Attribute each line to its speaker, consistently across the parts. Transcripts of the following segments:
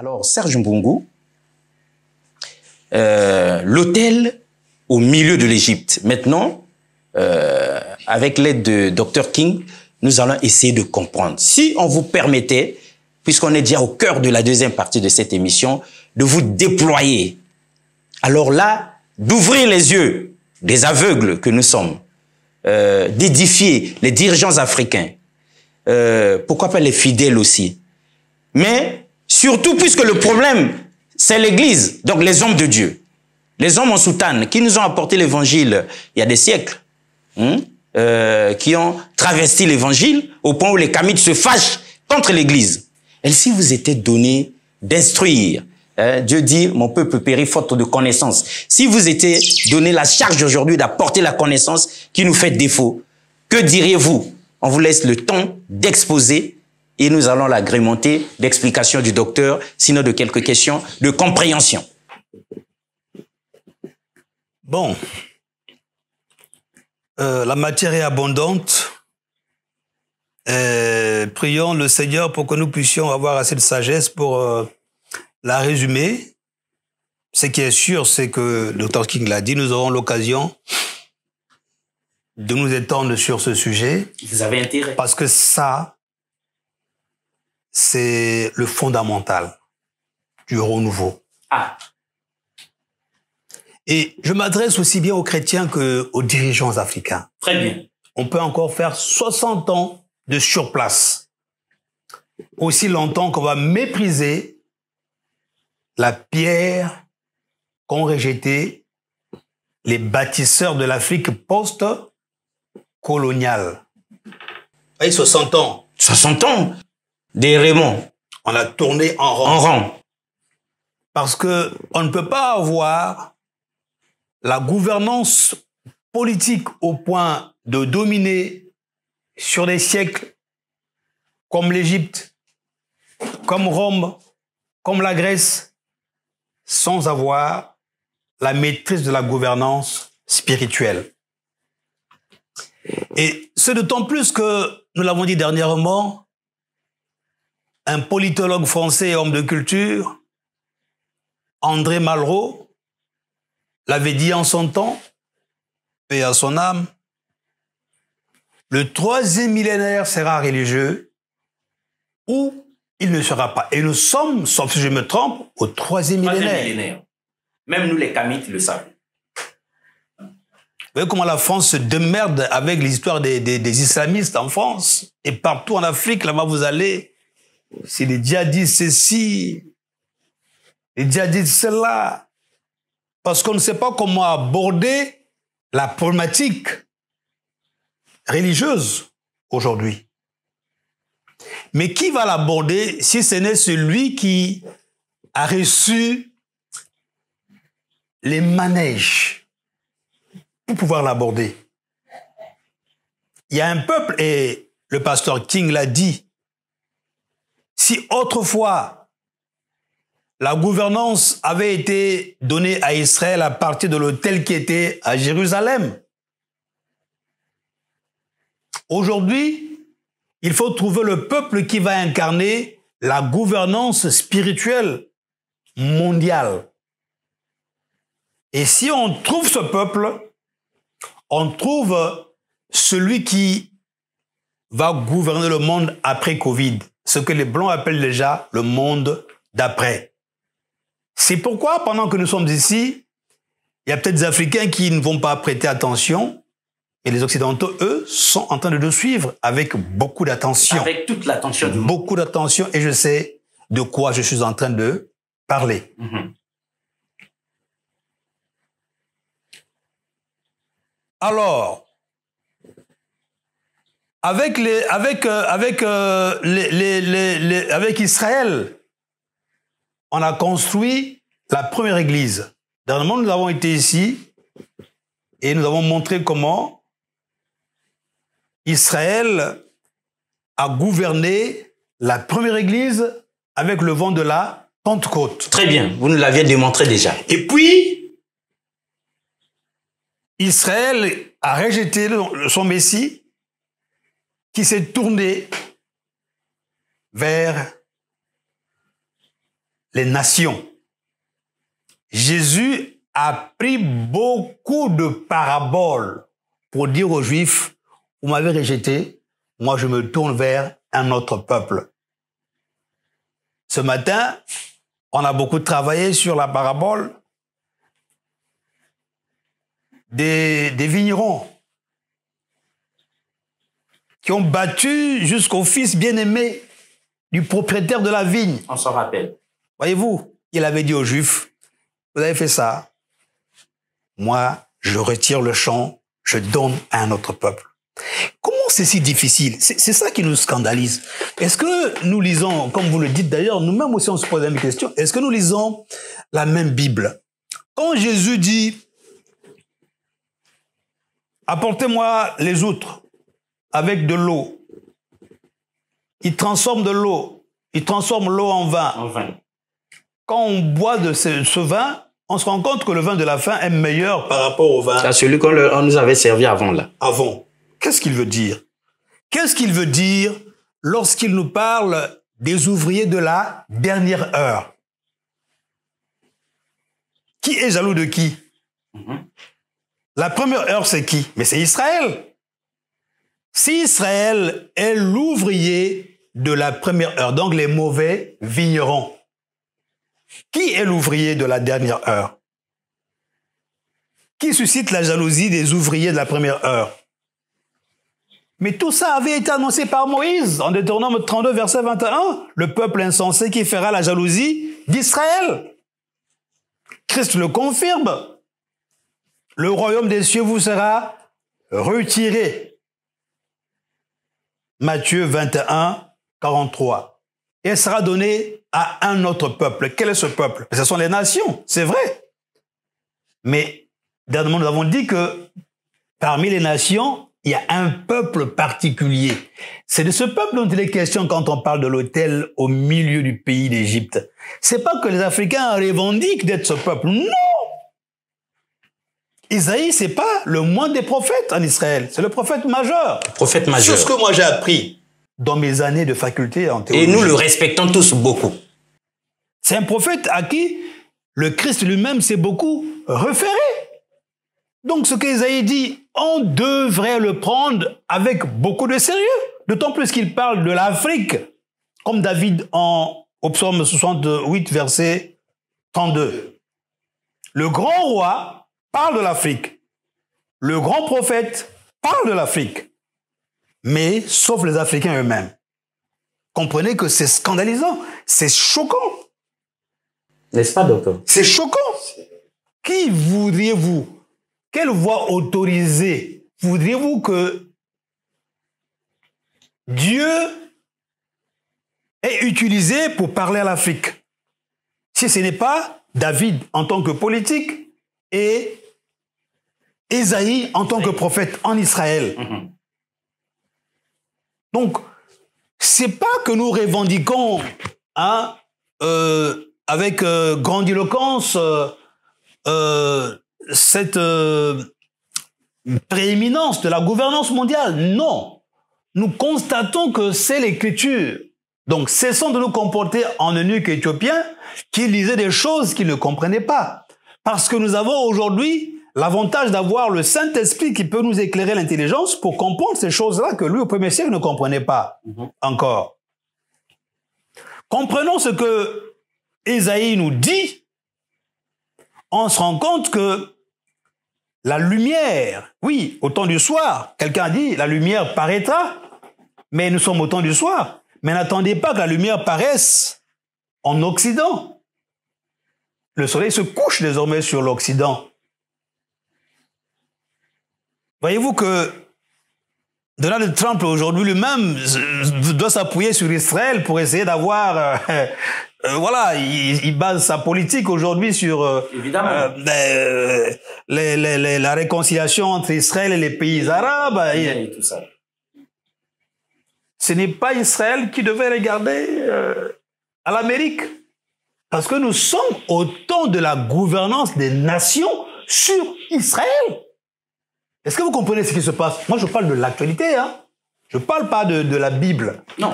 Speaker 1: Alors, Serge Mbungu, euh, l'hôtel
Speaker 2: au milieu de l'Égypte. Maintenant, euh, avec l'aide de Dr King, nous allons essayer de comprendre. Si on vous permettait, puisqu'on est déjà au cœur de la deuxième partie de cette émission, de vous déployer. Alors là, d'ouvrir les yeux des aveugles que nous sommes, euh, d'édifier les dirigeants africains, pourquoi pas les fidèles aussi. Mais Surtout puisque le problème, c'est l'Église, donc les hommes de Dieu. Les hommes en soutane qui nous ont apporté l'Évangile il y a des siècles, hein, euh, qui ont travesti l'Évangile au point où les Kamites se fâchent contre l'Église. Et si vous était donné d'instruire, hein, Dieu dit, mon peuple périt faute de connaissance. Si vous étiez donné la charge aujourd'hui d'apporter la connaissance qui nous fait défaut, que diriez-vous On vous laisse le temps d'exposer et nous allons l'agrémenter d'explications du docteur, sinon de quelques questions de compréhension.
Speaker 1: Bon, euh, la matière est abondante. Euh, prions le Seigneur pour que nous puissions avoir assez de sagesse pour euh, la résumer. Ce qui est sûr, c'est que le Dr King l'a dit, nous aurons l'occasion de nous étendre sur ce sujet. Vous avez intérêt. Parce que ça, c'est le fondamental du renouveau. Ah. Et je m'adresse aussi bien aux chrétiens que aux dirigeants africains. Très bien. On peut encore faire 60 ans de surplace. Aussi longtemps qu'on va mépriser la pierre qu'ont rejetée les bâtisseurs de l'Afrique post-coloniale. Vous 60 ans. 60 ans des Raymond. On a tourné en rang, En Parce que on ne peut pas avoir la gouvernance politique au point de dominer sur des siècles comme l'Égypte, comme Rome, comme la Grèce, sans avoir la maîtrise de la gouvernance spirituelle. Et c'est d'autant plus que, nous l'avons dit dernièrement, un politologue français et homme de culture, André Malraux, l'avait dit en son temps, et à son âme, le troisième millénaire sera religieux ou il ne sera pas. Et nous sommes, sauf si je me trompe, au troisième, millénaire. Même nous, les Kamites, le savons. Vous voyez comment la France se démerde avec l'histoire des, des, islamistes en France. Et partout en Afrique, là-bas, vous allez, c'est les djihadistes ceci, les djihadistes cela. Parce qu'on ne sait pas comment aborder la problématique religieuse aujourd'hui. Mais qui va l'aborder si ce n'est celui qui a reçu les manèges pour pouvoir l'aborder Il y a un peuple, et le pasteur King l'a dit, si autrefois la gouvernance avait été donnée à Israël à partir de l'hôtel qui était à Jérusalem, aujourd'hui, il faut trouver le peuple qui va incarner la gouvernance spirituelle mondiale. Et si on trouve ce peuple, on trouve celui qui va gouverner le monde après Covid ce que les Blancs appellent déjà le monde d'après. C'est pourquoi, pendant que nous sommes ici, il y a peut-être des Africains qui ne vont pas prêter attention, et les Occidentaux, eux, sont en train de nous suivre avec beaucoup d'attention. Avec toute l'attention Beaucoup d'attention, et je sais de quoi je suis en train de parler. Mm-hmm. Alors, avec, les, avec, euh, avec, euh, les, avec Israël, on a construit la première église. Dernièrement, nous avons été ici et nous avons montré comment Israël a gouverné la première église avec le vent de la Pentecôte. Très bien,
Speaker 2: vous nous l'aviez démontré déjà.
Speaker 1: Et puis, Israël a rejeté son Messie qui s'est tourné vers les nations. Jésus a pris beaucoup de paraboles pour dire aux Juifs, vous m'avez rejeté, moi je me tourne vers un autre peuple. Ce matin, on a beaucoup travaillé sur la parabole des, des vignerons qui ont battu jusqu'au fils bien-aimé du propriétaire de la vigne. On s'en rappelle. Voyez-vous, il avait dit aux Juifs, vous avez fait ça, moi, je retire le champ, je donne à un autre peuple. Comment c'est si difficile C'est ça qui nous scandalise. Est-ce que nous lisons, comme vous le dites d'ailleurs, nous-mêmes aussi on se pose la même question, est-ce que nous lisons la même Bible Quand Jésus dit, apportez-moi les autres avec de l'eau. Il transforme de l'eau. Il transforme l'eau en vin. Quand on boit de ce, vin, on se rend compte que le vin de la fin est meilleur par rapport au
Speaker 2: vin. À celui qu'on nous avait servi avant, là.
Speaker 1: Avant. Qu'est-ce qu'il veut dire Qu'est-ce qu'il veut dire lorsqu'il nous parle des ouvriers de la dernière heure Qui est jaloux de qui mm-hmm. La première heure, c'est qui Mais c'est Israël. Si Israël est l'ouvrier de la première heure, donc les mauvais vignerons, qui est l'ouvrier de la dernière heure Qui suscite la jalousie des ouvriers de la première heure mais tout ça avait été annoncé par Moïse en Deutéronome 32, verset 21. Le peuple insensé qui fera la jalousie d'Israël. Christ le confirme. Le royaume des cieux vous sera retiré. Matthieu 21, 43. Et elle sera donnée à un autre peuple. Quel est ce peuple Ce sont les nations, c'est vrai. Mais dernièrement, nous avons dit que parmi les nations, il y a un peuple particulier. C'est de ce peuple dont il est question quand on parle de l'autel au milieu du pays d'Égypte. C'est pas que les Africains revendiquent d'être ce peuple. Non Isaïe, c'est pas le moins des prophètes en Israël. C'est le prophète majeur. Le prophète majeur. C'est ce que moi j'ai appris dans mes années de faculté en théologie. Et nous le respectons tous beaucoup. C'est un prophète à qui le Christ lui-même s'est beaucoup référé. Donc ce que Isaïe dit, on devrait le prendre avec beaucoup de sérieux. D'autant plus qu'il parle de l'Afrique, comme David en au psaume 68, verset 32. Le grand roi parle de l'Afrique. Le grand prophète parle de l'Afrique. Mais sauf les Africains eux-mêmes. Comprenez que c'est scandalisant, c'est choquant.
Speaker 2: N'est-ce pas, docteur
Speaker 1: C'est choquant. Qui voudriez-vous Quelle voix autorisée voudriez-vous que Dieu ait utilisé pour parler à l'Afrique. Si ce n'est pas David en tant que politique et Esaïe en tant que prophète en Israël. Mhm. Donc, c'est pas que nous revendiquons hein, euh, avec euh, grandiloquence euh, euh cette euh, prééminence de la gouvernance mondiale. Non, nous constatons que c'est l'écriture. Donc, cessons de nous comporter en eunuques éthiopien qui lisaient des choses qu'il ne comprenaient pas. Parce que nous avons aujourd'hui L'avantage d'avoir le Saint-Esprit qui peut nous éclairer l'intelligence pour comprendre ces choses-là que lui au premier siècle ne comprenait pas mhm. encore. Comprenons ce que Esaïe nous dit. On se rend compte que la lumière, oui, au temps du soir, quelqu'un a dit, la lumière paraîtra, mais nous sommes au temps du soir. Mais n'attendez pas que la lumière paraisse en Occident. Le soleil se couche désormais sur l'Occident. Voyez-vous que Donald Trump aujourd'hui lui-même euh, doit s'appuyer sur Israël pour essayer d'avoir euh, euh, voilà, il, base sa politique aujourd'hui sur Évidemment. Ben, la réconciliation entre Israël et les pays arabes. Ce n'est pas Israël qui devait regarder à l'Amérique. Parce que nous sommes au temps de la gouvernance des nations sur Israël. Est-ce que vous comprenez ce qui se passe Moi, je parle de l'actualité. Hein. Je parle pas de, la Bible. Non,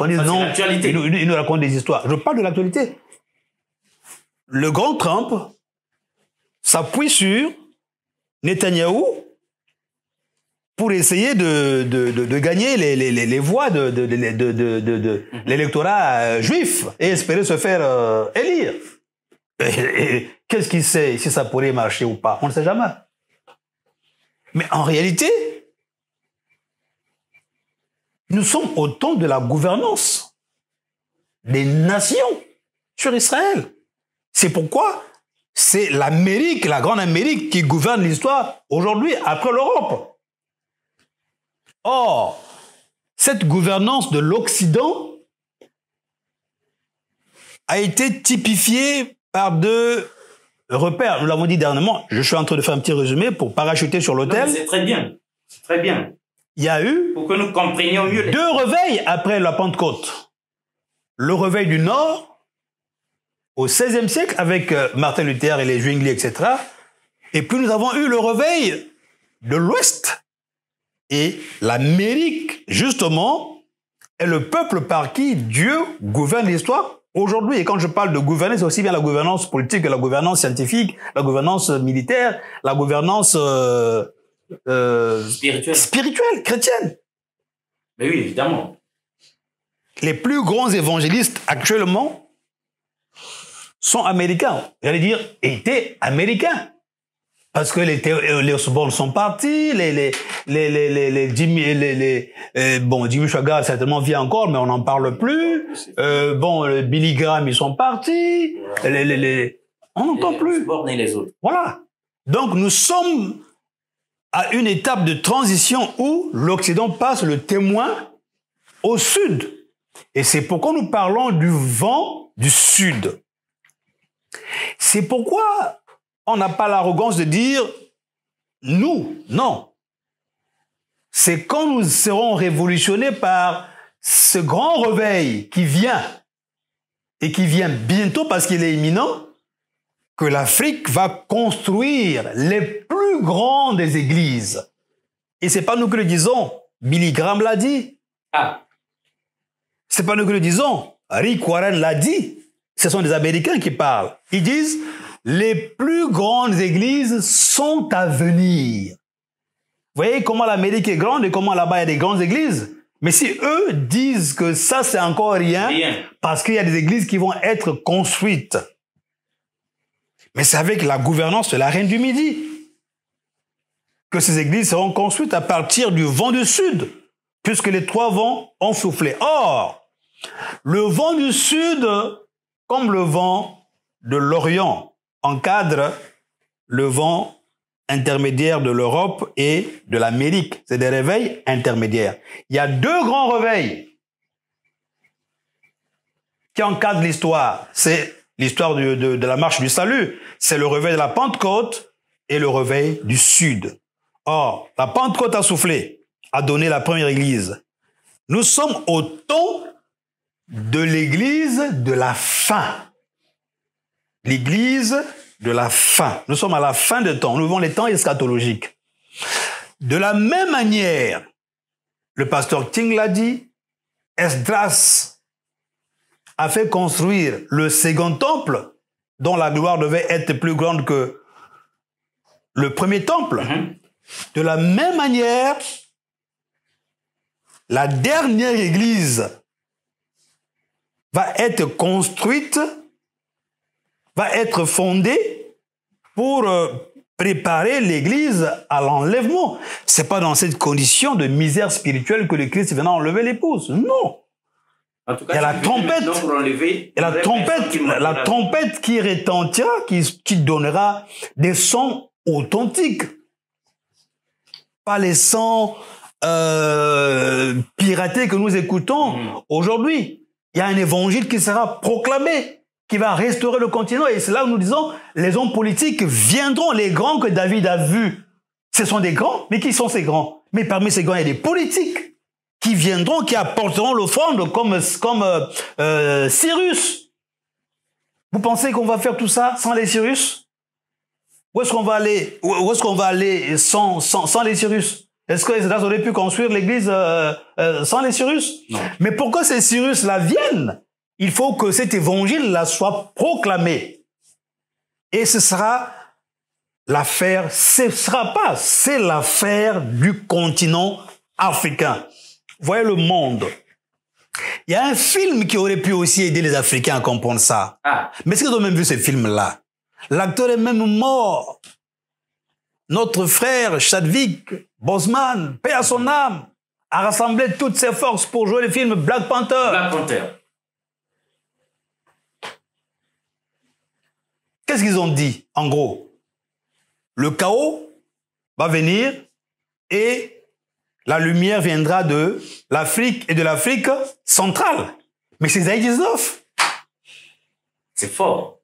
Speaker 1: c'est Il, nous raconte des histoires. Je parle de l'actualité. Le grand Trump s'appuie sur Netanyahou pour essayer de, de, gagner les, les, voix de, de, l'électorat euh, juif et espérer se faire euh, élire. Qu'est-ce qu'il sait si ça pourrait marcher ou pas On ne sait jamais. Mais en réalité, nous sommes au temps de la gouvernance des nations sur Israël. C'est pourquoi c'est l'Amérique, la Grande Amérique, qui gouverne l'histoire aujourd'hui après l'Europe. Or, cette gouvernance de l'Occident a été typifiée par deux repère, nous l'avons dit dernièrement, je suis en train de faire un petit résumé pour parachuter sur l'hôtel. C'est très bien, c'est très bien. Il y a eu pour que nous comprenions mieux deux réveils après la Pentecôte. Le réveil du Nord au XVIe siècle avec euh, Martin Luther et les Zwingli, etc. Et puis nous avons eu le réveil de l'Ouest. Et l'Amérique, justement, est le peuple par qui Dieu gouverne l'histoire Aujourd'hui, et quand je parle de gouvernance, c'est aussi bien la gouvernance politique que la gouvernance scientifique, la gouvernance militaire, la gouvernance euh, euh, spirituelle. spirituelle, chrétienne. Mais oui, évidemment. Les plus grands évangélistes actuellement sont américains. J'allais dire, étaient américains. Parce que les, euh, les Osborne sont partis, les, les, les, les, les, les Jimmy, les, les, les, euh, bon, Jimmy certainement vit encore, mais on n'en parle plus. Euh, bon, euh, Billy Graham, ils sont partis. Les, les, les, on n'entend plus. Osborne et les autres. Voilà. Donc, nous sommes à une étape de transition où l'Occident passe le témoin au Sud. Et c'est pourquoi nous parlons du vent du Sud. C'est pourquoi on n'a pas l'arrogance de dire nous, non. C'est quand nous serons révolutionnés par ce grand réveil qui vient, et qui vient bientôt parce qu'il est imminent, que l'Afrique va construire les plus grandes églises. Et c'est pas nous que le disons. Billy Graham l'a dit. Ah. C'est pas nous que le disons. Rick Warren l'a dit. Ce sont des Américains qui parlent. Ils disent, les plus grandes églises sont à venir. Vous voyez comment l'Amérique est grande et comment là-bas il y a des grandes églises. Mais si eux disent que ça c'est encore rien, parce qu'il y a des églises qui vont être construites. Mais c'est avec la gouvernance de la Reine du Midi que ces églises seront construites à partir du vent du sud, puisque les trois vents ont soufflé. Or, le vent du sud, comme le vent de l'Orient, encadre le vent intermédiaire de l'Europe et de l'Amérique. C'est des réveils intermédiaires. Il y a deux grands réveils qui encadrent l'histoire. C'est l'histoire de, la marche du salut. C'est le réveil de la Pentecôte et le réveil du Sud. Or, la Pentecôte a soufflé, a donné la première Église. Nous sommes au taux de l'Église de la fin. L'église de la fin. Nous sommes à la fin des temps. Nous vivons les temps eschatologiques. De la même manière, le pasteur King l'a dit, Esdras a fait construire le second temple dont la gloire devait être plus grande que le premier temple. Mhm. De la même manière, la dernière église va être construite va être fondée pour euh, préparer l'Église à l'enlèvement. C'est pas dans cette condition de misère spirituelle que le Christ vient enlever l'épouse. Non.
Speaker 2: il y a la trompette, et la trompette, la
Speaker 1: trompette qui retentira, qui, donnera des sons authentiques, pas les sons euh, piratés que nous écoutons hmm. aujourd'hui. Il y a un évangile qui sera proclamé qui va restaurer le continent. Et c'est là où nous disons, les hommes politiques viendront, les grands que David a vus. Ce sont des grands, mais qui sont ces grands Mais parmi ces grands, il y a des politiques qui viendront, qui apporteront l'offrande comme, comme euh, euh, Cyrus. Vous pensez qu'on va faire tout ça sans les Cyrus Où est-ce qu'on va aller, où est-ce qu'on va aller sans, sans, sans les Cyrus est-ce que États auraient pu construire l'église euh, sans les Cyrus Non. Mais pourquoi ces Cyrus-là viennent il faut que cet évangile-là soit proclamé. Et ce sera l'affaire, ce sera pas, c'est l'affaire du continent africain. Voyez le monde. Il y a un film qui aurait pu aussi aider les Africains à comprendre ça. Ah. Mais est-ce qu'ils ont même vu ce film-là L'acteur est même mort. Notre frère Chadwick Bosman, paix à son âme, a rassemblé toutes ses forces pour jouer le film Black Panther. Black Panther. ce qu'ils ont dit En gros, le chaos va venir et la lumière viendra de l'Afrique et de l'Afrique centrale. Mais c'est Zaïd 19. C'est fort.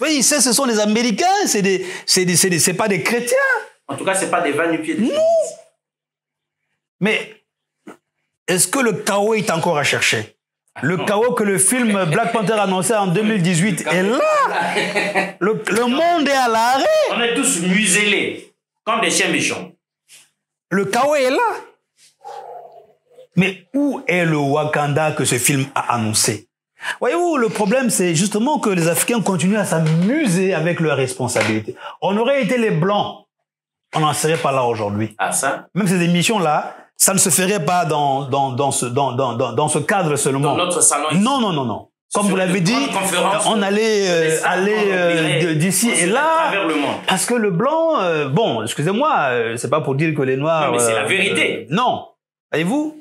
Speaker 1: Oui, ça, ce sont des Américains, c'est des, c'est des, des, pas des chrétiens. En tout cas, c'est pas des vannes Non. Mais est-ce que le chaos est encore à chercher le chaos que le film Black Panther annonçait en 2018 est là. Le, monde est à l'arrêt. On est tous
Speaker 2: muselés, comme des chiens méchants.
Speaker 1: Le chaos est là. Mais où est le Wakanda que ce film a annoncé Voyez-vous, le problème, c'est justement que les Africains continuent à s'amuser avec leurs responsabilités. On aurait été les Blancs. On n'en serait pas là aujourd'hui. Ah ça Même ces émissions-là, ça ne se ferait pas dans, dans, dans, ce, dans, dans, dans ce cadre seulement. Dans notre salon. Non, non, non, non. Comme vous l'avez dit, euh, on allait euh, aller euh, d'ici et là, parce que le blanc, bon, excusez-moi, c'est pas pour dire que les noirs. Non, mais c'est la vérité. non, voyez-vous,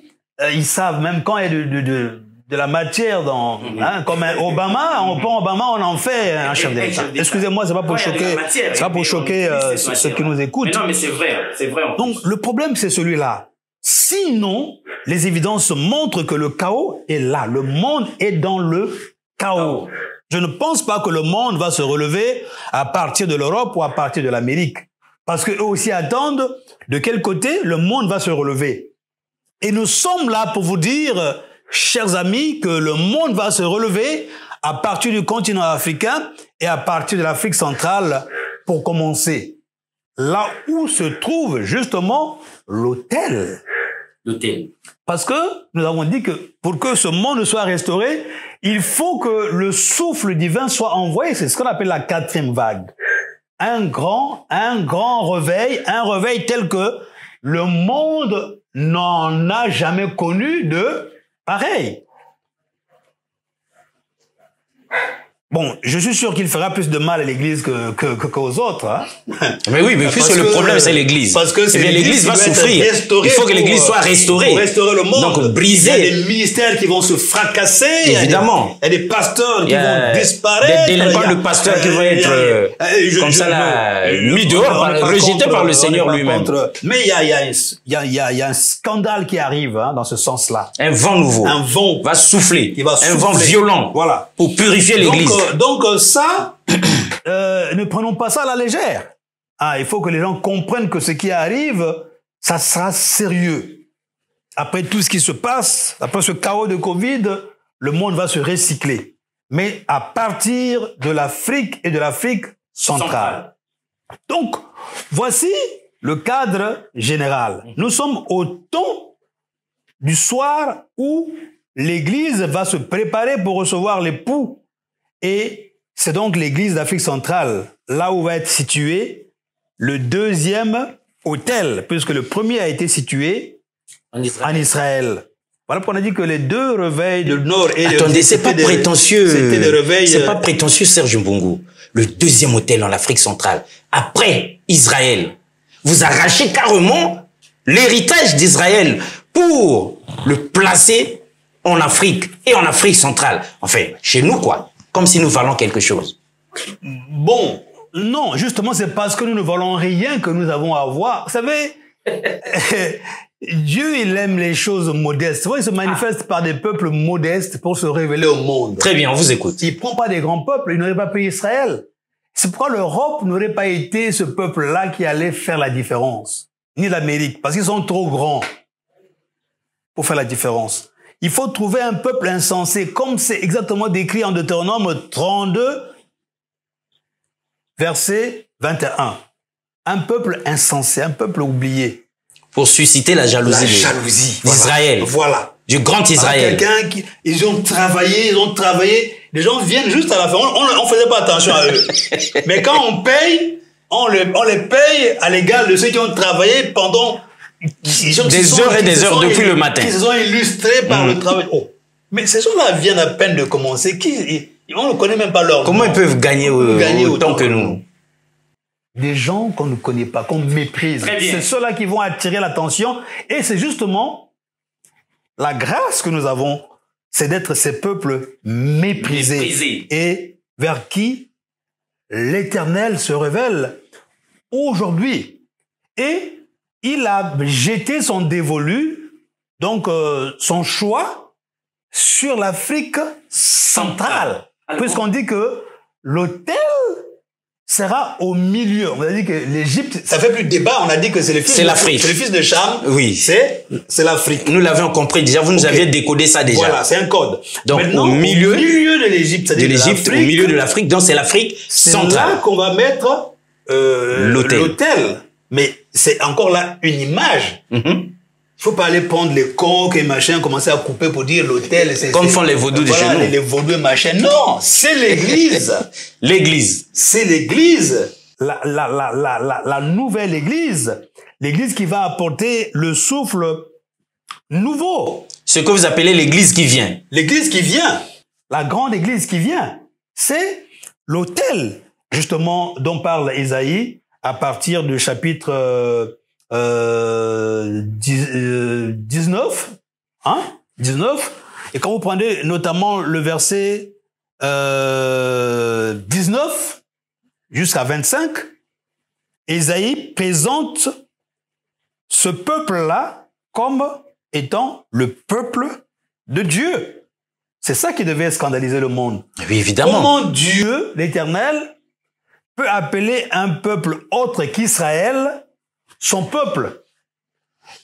Speaker 1: ils savent même quand il y a de, de, de la matière dans, mhm. hein, comme Obama, on mhm. prend Obama, on en fait un hein, chef d'État. Excusez-moi, c'est pas pour choquer, C'est pas pour choquer ceux, qui nous écoutent. Mais non, mais c'est vrai, c'est vrai. Donc le problème c'est celui-là. Sinon, les évidences montrent que le chaos est là. Le monde est dans le chaos. Je ne pense pas que le monde va se relever à partir de l'Europe ou à partir de l'Amérique. Parce eux aussi attendent de quel côté le monde va se relever. Et nous sommes là pour vous dire, chers amis, que le monde va se relever à partir du continent africain et à partir de l'Afrique centrale pour commencer là où se trouve justement l'autel. L'autel. Parce que nous avons dit que pour que ce monde soit restauré, il faut que le souffle divin soit envoyé. C'est ce qu'on appelle la quatrième vague. Un grand, un grand réveil, un réveil tel que le monde n'en a jamais connu de pareil. Bon, je suis sûr qu'il fera plus de mal à l'Église que qu'aux autres. Hein. mais oui, mais puisque le problème c'est l'Église, parce que eh l'Église va souffrir. Il faut que l'Église soit euh, restaurée. Pour restaurer le monde. Donc briser. Il y a des ministères qui vont se fracasser. Évidemment. Il y a des, pasteurs qui vont disparaître. Des pas de pasteurs qui vont euh, être euh, comme ça mis dehors, rejetés par le Seigneur lui-même. Mais il y a, y, y, a, y a un scandale qui arrive hein, dans ce sens-là. Un vent nouveau. Un
Speaker 2: vent va souffler. Un vent violent. Voilà. Pour purifier l'Église donc
Speaker 1: euh, ça, euh, ne prenons pas ça à la légère. Ah, il faut que les gens comprennent que ce qui arrive, ça sera sérieux. Après tout ce qui se passe, après ce chaos de Covid, le monde va se recycler. Mais à partir de l'Afrique et de l'Afrique centrale. Donc, voici le cadre général. Mm-hmm. Nous sommes au temps du soir où l'Église va se préparer pour recevoir les l'époux et c'est donc l'église d'Afrique centrale, là où va être situé le deuxième hôtel, puisque le premier a été situé en Israël. Voilà pourquoi on a dit que les deux réveils de Nord et Attendez, c'est pas prétentieux. C'était des C'est euh, pas
Speaker 2: prétentieux, Serge Mbongo. Le deuxième hôtel en Afrique centrale,
Speaker 1: après Israël.
Speaker 2: Vous arrachez carrément l'héritage d'Israël pour le placer en Afrique et en Afrique centrale. Enfin, chez nous, quoi comme si nous valons quelque
Speaker 1: chose. Bon, non, justement, c'est parce que nous ne valons rien que nous avons à voir. Vous savez, Dieu, il aime les choses modestes. Il se ah. manifeste par des peuples modestes pour se révéler au monde. Très bien, on vous écoute. Il prend pas des grands peuples, il n'aurait pas pris Israël. C'est pourquoi l'Europe n'aurait pas été ce peuple-là qui allait faire la différence, ni l'Amérique, parce qu'ils sont trop grands pour faire la différence. Il faut trouver un peuple insensé, comme c'est exactement décrit en Deutéronome 32, verset 21. Un peuple insensé, un peuple oublié. Pour susciter la jalousie. La jalousie. D'Israël. Voilà. Du grand Israël. Quelqu'un qui, ils ont travaillé, ils ont travaillé. Les gens viennent juste à la fin. On, ne faisait pas attention à eux. Mais quand on paye, on, les paye à l'égal de ceux qui ont travaillé pendant des heures et des heures depuis le matin. Qui se sont illustrés par le mm. travail. Oh. Mais ces gens-là viennent à peine de commencer. Qui, on ne connaît même pas leur Comment ils peuvent gagner, euh, autant, que nous Des gens qu'on ne connaît pas, qu'on méprise. C'est ceux-là qui vont attirer l'attention. Et c'est justement la grâce que nous avons, c'est d'être ces peuples méprisés. Et vers qui l'Éternel se révèle aujourd'hui. Et il a jeté son dévolu, donc euh, son choix, sur l'Afrique centrale. Puisqu'on dit que l'hôtel sera au milieu. On a dit que l'Égypte. Ça fait plus de débat. On a dit que c'est le fils. C'est l'Afrique.
Speaker 2: C'est le fils de charme, Oui. C'est c'est l'Afrique. Nous l'avions compris déjà. Vous nous aviez
Speaker 1: décodé ça déjà. Voilà, c'est un code. Donc au milieu, au milieu de l'Égypte, de l'Afrique. au milieu de l'Afrique. Donc c'est l'Afrique centrale. qu'on va mettre euh, L'hôtel. Mais c'est encore là une image. Il mhm. faut pas aller prendre les coques et machin, commencer à couper pour dire l'hôtel. Comme font les vaudous de chez nous. Les vaudous machin. Non, c'est l'église. l'église. C'est l'église. La, la, la, la, la, nouvelle église. L'église qui va apporter le souffle nouveau. Ce que vous appelez l'église qui vient. L'église qui vient. La grande église qui vient. C'est l'hôtel. justement, dont parle Isaïe à partir du chapitre 19, euh, euh, euh, hein, 19. Et quand vous prenez notamment le verset 19 jusqu'à 25, Esaïe présente ce peuple-là comme étant le peuple de Dieu. C'est ça qui devait scandaliser le monde. Oui, évidemment. Comment Dieu, l'Éternel, peut appeler un peuple autre qu'Israël son peuple.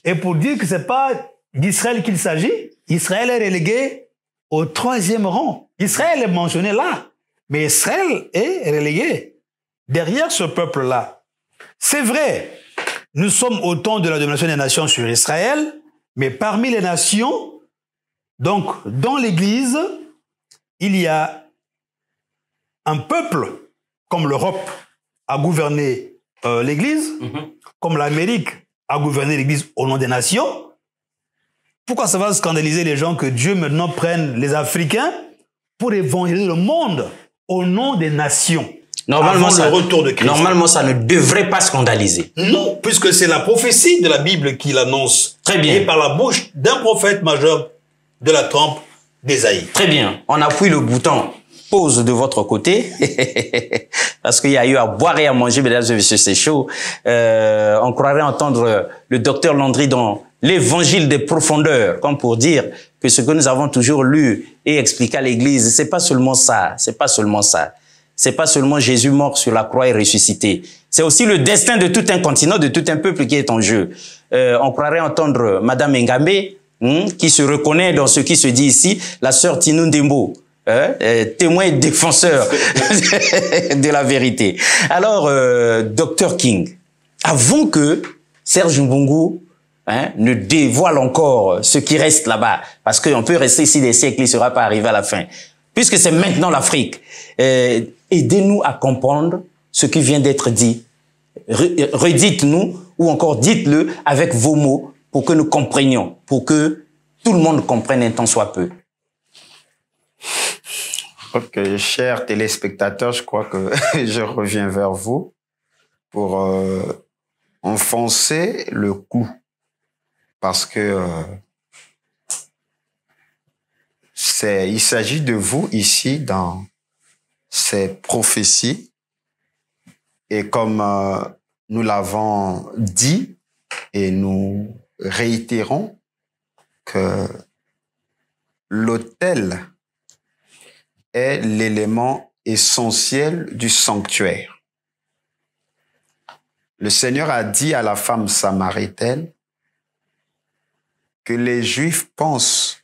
Speaker 1: Et pour dire que ce n'est pas d'Israël qu'il s'agit, Israël est relégué au troisième rang. Israël est mentionné là, mais Israël est relégué derrière ce peuple-là. C'est vrai, nous sommes au temps de la domination des nations sur Israël, mais parmi les nations, donc dans l'Église, il y a un peuple comme l'Europe a gouverné euh, l'Église, mhm. comme l'Amérique a gouverné l'Église au nom des nations, pourquoi ça va scandaliser les gens que Dieu maintenant prenne les Africains pour évangéliser le monde au nom des nations Normalement, ça, retour de normalement, ça ne devrait pas scandaliser. Non, puisque c'est la prophétie de la Bible qui l'annonce. Très bien. Et par la bouche d'un prophète majeur de la trempe Haïts. Très bien. On appuie le bouton.
Speaker 2: Pause de votre côté, parce qu'il y a eu à boire et à manger, mesdames et messieurs, c'est chaud. Euh, on croirait entendre le docteur Landry dans l'évangile des profondeurs, comme pour dire que ce que nous avons toujours lu et expliqué à l'église, c'est pas seulement ça, c'est pas seulement ça. C'est pas seulement Jésus mort sur la croix et ressuscité. C'est aussi le destin de tout un continent, de tout un peuple qui est en jeu. Euh, on croirait entendre Madame Ngambe, hmm, qui se reconnaît dans ce qui se dit ici, la sœur Tinundembo. Hein? Euh, témoin et défenseur de la vérité. Alors, euh, docteur Dr King, avant que Serge Mbongo hein, ne dévoile encore ce qui reste là-bas, parce qu'on peut rester ici des siècles, il ne sera pas arrivé à la fin, puisque c'est maintenant l'Afrique, euh, aidez-nous à comprendre ce qui vient d'être dit. Redites-nous, ou encore dites-le avec vos mots, pour que nous comprenions, pour que tout le monde comprenne un tant soit peu chers
Speaker 3: téléspectateurs, je crois que je reviens vers vous pour euh, enfoncer le coup. Parce que euh, il s'agit de vous ici dans ces prophéties. Et comme euh, nous l'avons dit et nous réitérons que l'autel est l'élément essentiel du sanctuaire. Le Seigneur a dit à la femme samaritaine que les Juifs pensent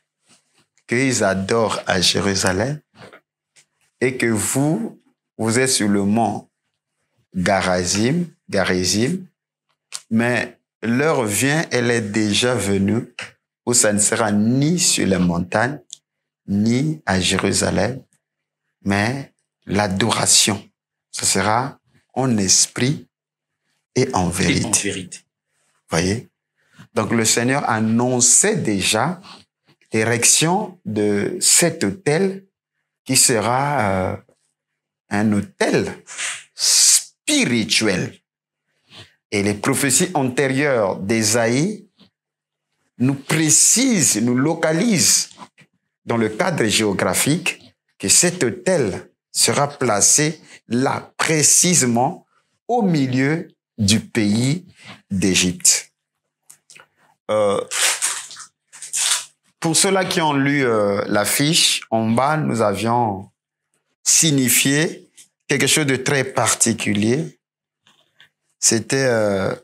Speaker 3: qu'ils adorent à Jérusalem et que vous, vous êtes sur le mont Garazim, mais l'heure vient, elle est déjà venue, où ça ne sera ni sur les montagnes, ni à Jérusalem, mais l'adoration, ce sera en esprit et en vérité. Voyez Donc le Seigneur annonçait déjà l'érection de cet hôtel qui sera euh, un hôtel spirituel. Et les prophéties antérieures d'Ésaïe nous précisent, nous localisent dans le cadre géographique que cet hôtel sera placé là précisément au milieu du pays d'Égypte. Euh, pour ceux-là qui ont lu euh, l'affiche, en bas, nous avions signifié quelque chose de très particulier. C'était euh,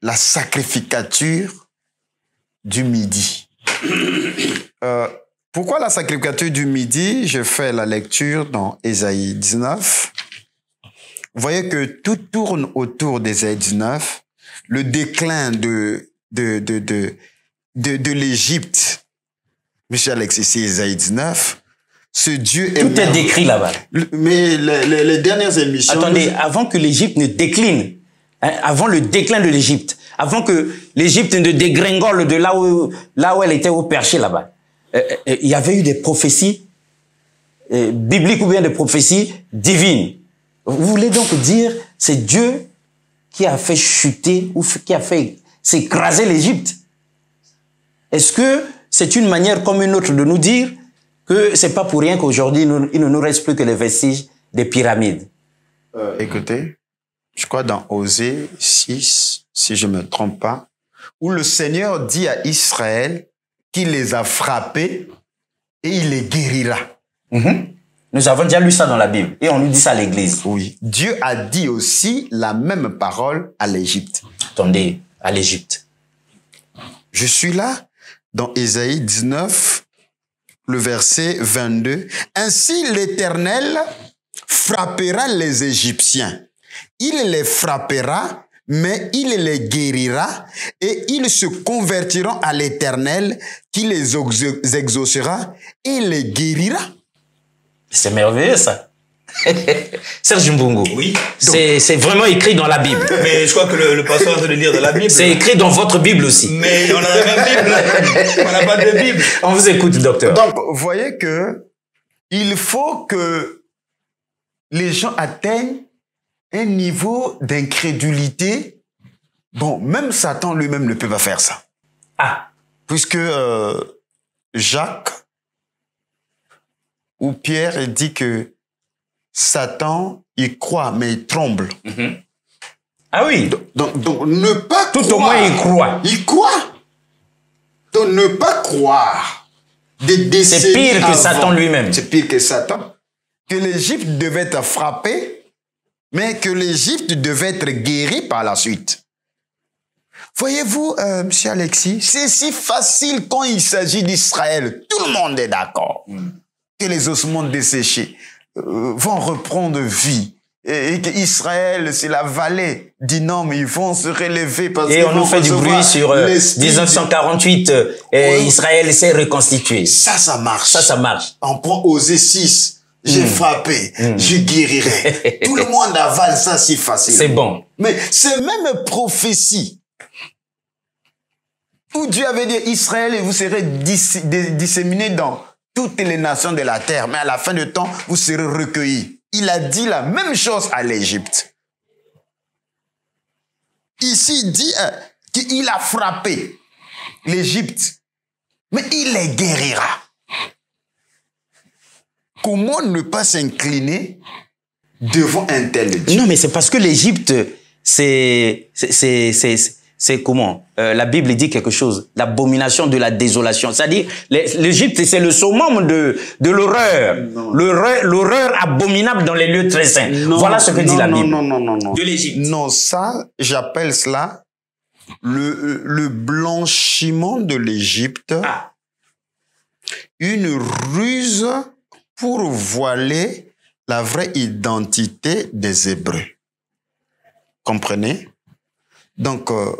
Speaker 3: la sacrificature du midi. Pourquoi la sacrificature du midi Je fais la lecture dans Ésaïe 19. Vous voyez que tout tourne autour d'Ésaïe 19. Le déclin de, de, de, de, de, l'Égypte. Michel Alexis, c'est Ésaïe 19. Ce Dieu est Tout est, décrit là-bas.
Speaker 2: Mais les, dernières émissions... Attendez, avant que l'Égypte ne décline, hein, avant le déclin de l'Égypte, avant que l'Égypte ne dégringole de là où, là où elle était au perché là-bas, euh, euh, il y avait eu des prophéties euh, bibliques ou bien des prophéties divines. Vous voulez donc dire, c'est Dieu qui a fait chuter ou qui a fait s'écraser l'Égypte. Est-ce que c'est une manière comme une autre de nous dire que c'est pas pour rien qu'aujourd'hui il ne nous reste plus que les vestiges des pyramides Écoutez, je crois dans Osée 6,
Speaker 3: si je me trompe pas, où le Seigneur dit à Israël qui les a frappés et il les guérira. Mhm. Nous avons déjà lu ça dans la Bible et on nous dit ça à l'Église. Oui. Dieu a dit aussi la même parole à l'Égypte. Attendez, à l'Égypte. Je suis là dans Ésaïe 19, le verset 22. Ainsi l'Éternel frappera les Égyptiens. Il les frappera mais il les guérira et ils se convertiront à l'Éternel qui les exaucera et les guérira. C'est merveilleux ça.
Speaker 2: Serge Mbungu, oui. c'est vraiment écrit dans la Bible. Mais je crois que le, passage pasteur de lire dans la Bible. C'est écrit dans votre Bible aussi. Mais
Speaker 1: on a la Bible. on n'a pas de Bible.
Speaker 2: On vous écoute, docteur. Donc,
Speaker 3: vous voyez que il faut que les gens atteignent un niveau d'incrédulité. Bon, même Satan lui-même ne peut pas faire ça. Ah. Puisque euh, Jacques ou Pierre dit que Satan, il croit, mais il tremble. Mm-hmm. Ah oui. Donc, ne pas Tout au moins, il croit. Il croit. Donc, ne pas croire. C'est pire que Satan lui-même. C'est pire que Satan. Que l'Égypte devait être frapper mais que l'Égypte devait être guérie par la suite. Voyez-vous, euh, Monsieur Alexis, c'est si facile quand il s'agit d'Israël. Tout le monde est d'accord que les ossements desséchés euh, vont reprendre vie. Et, qu'Israël, c'est la vallée dit non, mais ils vont se
Speaker 2: relever parce Et on nous fait du bruit sur 1948, euh, Et Israël s'est reconstitué. Ça, ça marche. Ça, ça marche. On prend 6 j'ai hmm. frappé, hmm.
Speaker 3: je guérirai. Tout le monde avale ça si facile. C'est bon. Mais ces même prophétie. où Dieu avait dit Israël et vous serez disséminés dans toutes les nations de la terre, mais à la fin du temps, vous serez recueillis. Il a dit la même chose à l'Égypte. Ici, il dit euh, qu'il a frappé l'Égypte, mais il les guérira. Comment ne pas s'incliner
Speaker 2: devant un tel Dieu Non, mais c'est parce que l'Égypte, c'est c'est comment euh, La Bible dit quelque chose, l'abomination de la désolation. C'est-à-dire, l'Égypte, c'est le summum de, de l'horreur. L'horreur abominable dans les lieux très saints. voilà ce que dit la Bible.
Speaker 3: Non, De
Speaker 2: l'Égypte. Non, ça, j'appelle cela
Speaker 3: le, blanchiment de l'Égypte. Ah. Une ruse pour voiler la vraie identité des Hébreux. Comprenez Donc, euh,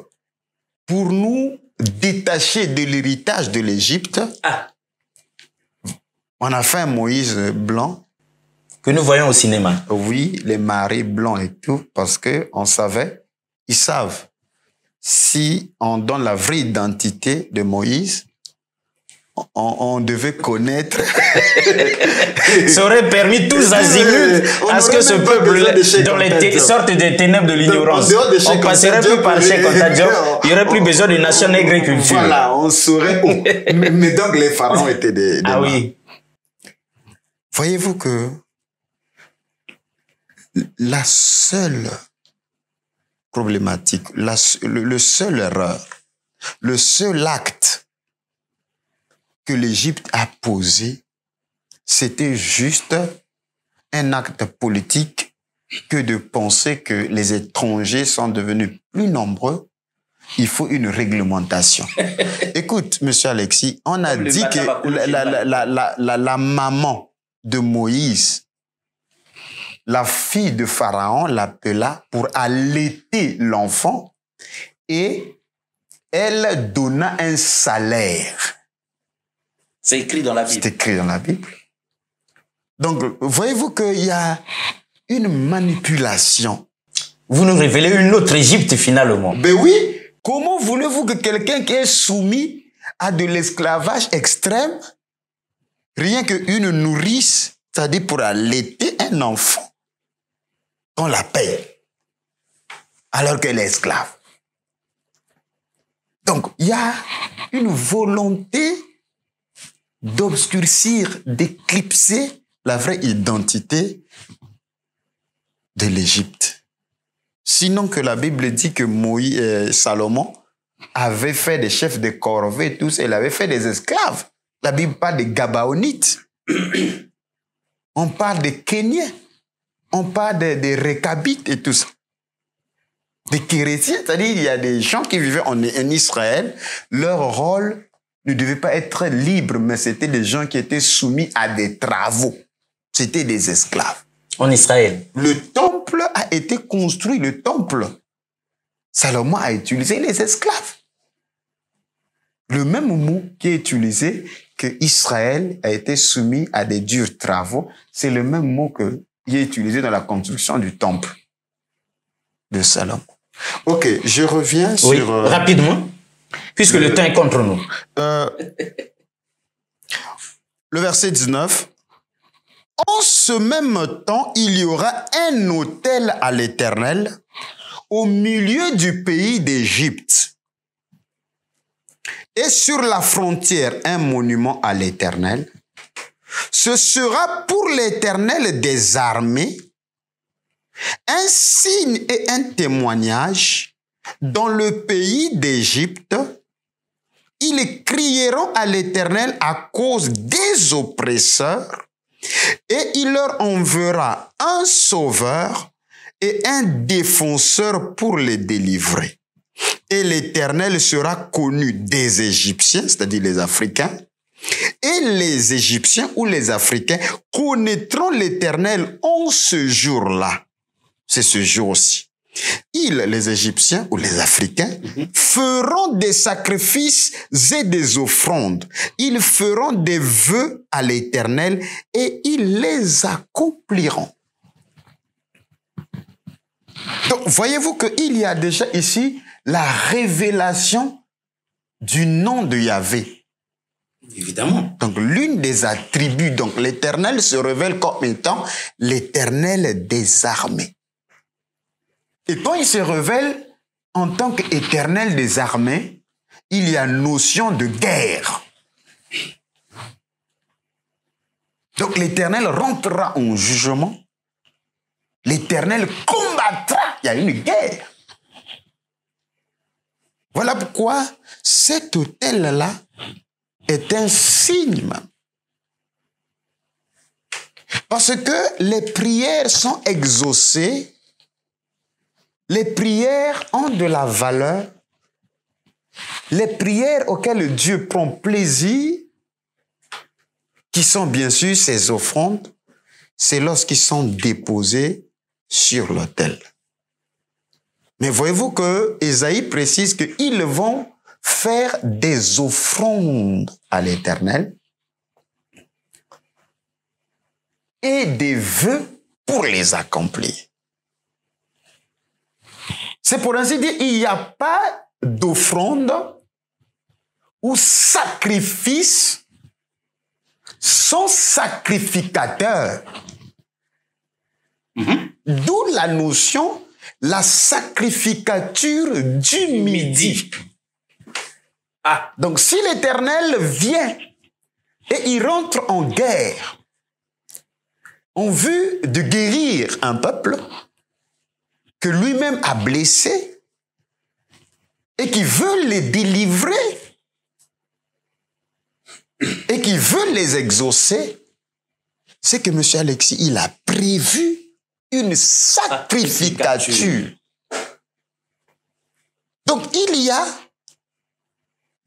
Speaker 3: pour nous détacher de l'héritage de l'Égypte, ah. on a fait un Moïse blanc. Que nous voyons au cinéma. Oui, les maris blancs et tout, parce que on savait, ils savent, si on donne la vraie identité de Moïse, on, devait connaître.
Speaker 2: ça aurait permis tous azimuts à ce que ce peuple, dans les sortes de ténèbres de l'ignorance, on passerait plus par chez il n'y aurait plus besoin de nation agriculture. Voilà, on saurait. mais, donc
Speaker 3: les pharaons étaient des. ah oui. Voyez-vous que la seule problématique, la, le, le seul erreur, le seul acte que l'Égypte a posé, c'était juste un acte politique que de penser que les étrangers sont devenus plus nombreux. Il faut une réglementation. Écoute, monsieur Alexis, on a dit que la maman de Moïse, la fille de Pharaon l'appela pour allaiter l'enfant et elle donna un salaire.
Speaker 2: C'est écrit dans la Bible. C'est écrit dans la Bible.
Speaker 3: Donc, voyez-vous qu'il y a une manipulation.
Speaker 2: Vous nous révélez une autre Égypte finalement.
Speaker 3: Mais ben oui. Comment voulez-vous que quelqu'un qui est soumis à de l'esclavage extrême, rien qu'une nourrice, c'est-à-dire pour allaiter un enfant, qu'on la paye, alors qu'elle est esclave. Donc, il y a une volonté d'obscurcir, d'éclipser la vraie identité de l'Égypte. Sinon que la Bible dit que Moïse, euh, Salomon avait fait des chefs de corvée, tous, il avait fait des esclaves. La Bible parle des Gabaonites. On parle des Kenyans. On parle des, des et tout ça. Des Kérétiens, c'est-à-dire il y a des gens qui vivaient en Israël. Leur rôle ne devaient pas être libres, mais c'était des gens qui étaient soumis à des travaux. C'était des esclaves. En Israël. Le temple a été construit, le temple. Salomon a utilisé les esclaves. Le même mot qui est utilisé que Israël a été soumis à des durs travaux, c'est le même mot qui est utilisé dans la construction du temple de Salomon. Ok, je reviens sur... Euh, rapidement
Speaker 2: puisque le, temps est contre nous.
Speaker 3: Euh, le verset 19. En ce même temps, il y aura un hôtel à l'Éternel au milieu du pays d'Égypte. Et sur la frontière, un monument à l'Éternel. Ce sera pour l'Éternel des armées un signe et un témoignage dans le pays d'Égypte ils crieront à l'Éternel à cause des oppresseurs, et il leur enverra un sauveur et un défenseur pour les délivrer. Et l'Éternel sera connu des Égyptiens, c'est-à-dire les Africains, et les Égyptiens ou les Africains connaîtront l'Éternel en ce jour-là. C'est ce jour aussi. Ils, les Égyptiens ou les Africains, feront des sacrifices et des offrandes. Ils feront des vœux à l'Éternel et ils les accompliront. Donc, voyez-vous qu'il y a déjà ici la révélation du nom de Yahvé. Évidemment. Donc, l'une des attributs, donc l'Éternel se révèle comme étant l'Éternel des armées. Et quand il se révèle en tant qu'éternel des armées, il y a notion de guerre. Donc l'éternel rentrera en jugement. L'éternel combattra. Il y a une guerre. Voilà pourquoi cet hôtel-là est un signe. Parce que les prières sont exaucées les prières ont de la valeur. Les prières auxquelles Dieu prend plaisir, qui sont bien sûr ses offrandes, c'est lorsqu'ils sont déposés sur l'autel. Mais voyez-vous que précise qu'ils vont faire des offrandes à l'Éternel et des vœux pour les accomplir. C'est pour ainsi dire, il n'y a pas d'offrande ou sacrifice sans sacrificateur. Mm-hmm. D'où la notion, la sacrificature du midi. Ah. Donc si l'Éternel vient et il rentre en guerre en vue de guérir un peuple, que lui-même a blessé et qui veut les délivrer et qui veut les exaucer, c'est que M. Alexis, il a prévu une sacrificature. Donc il y a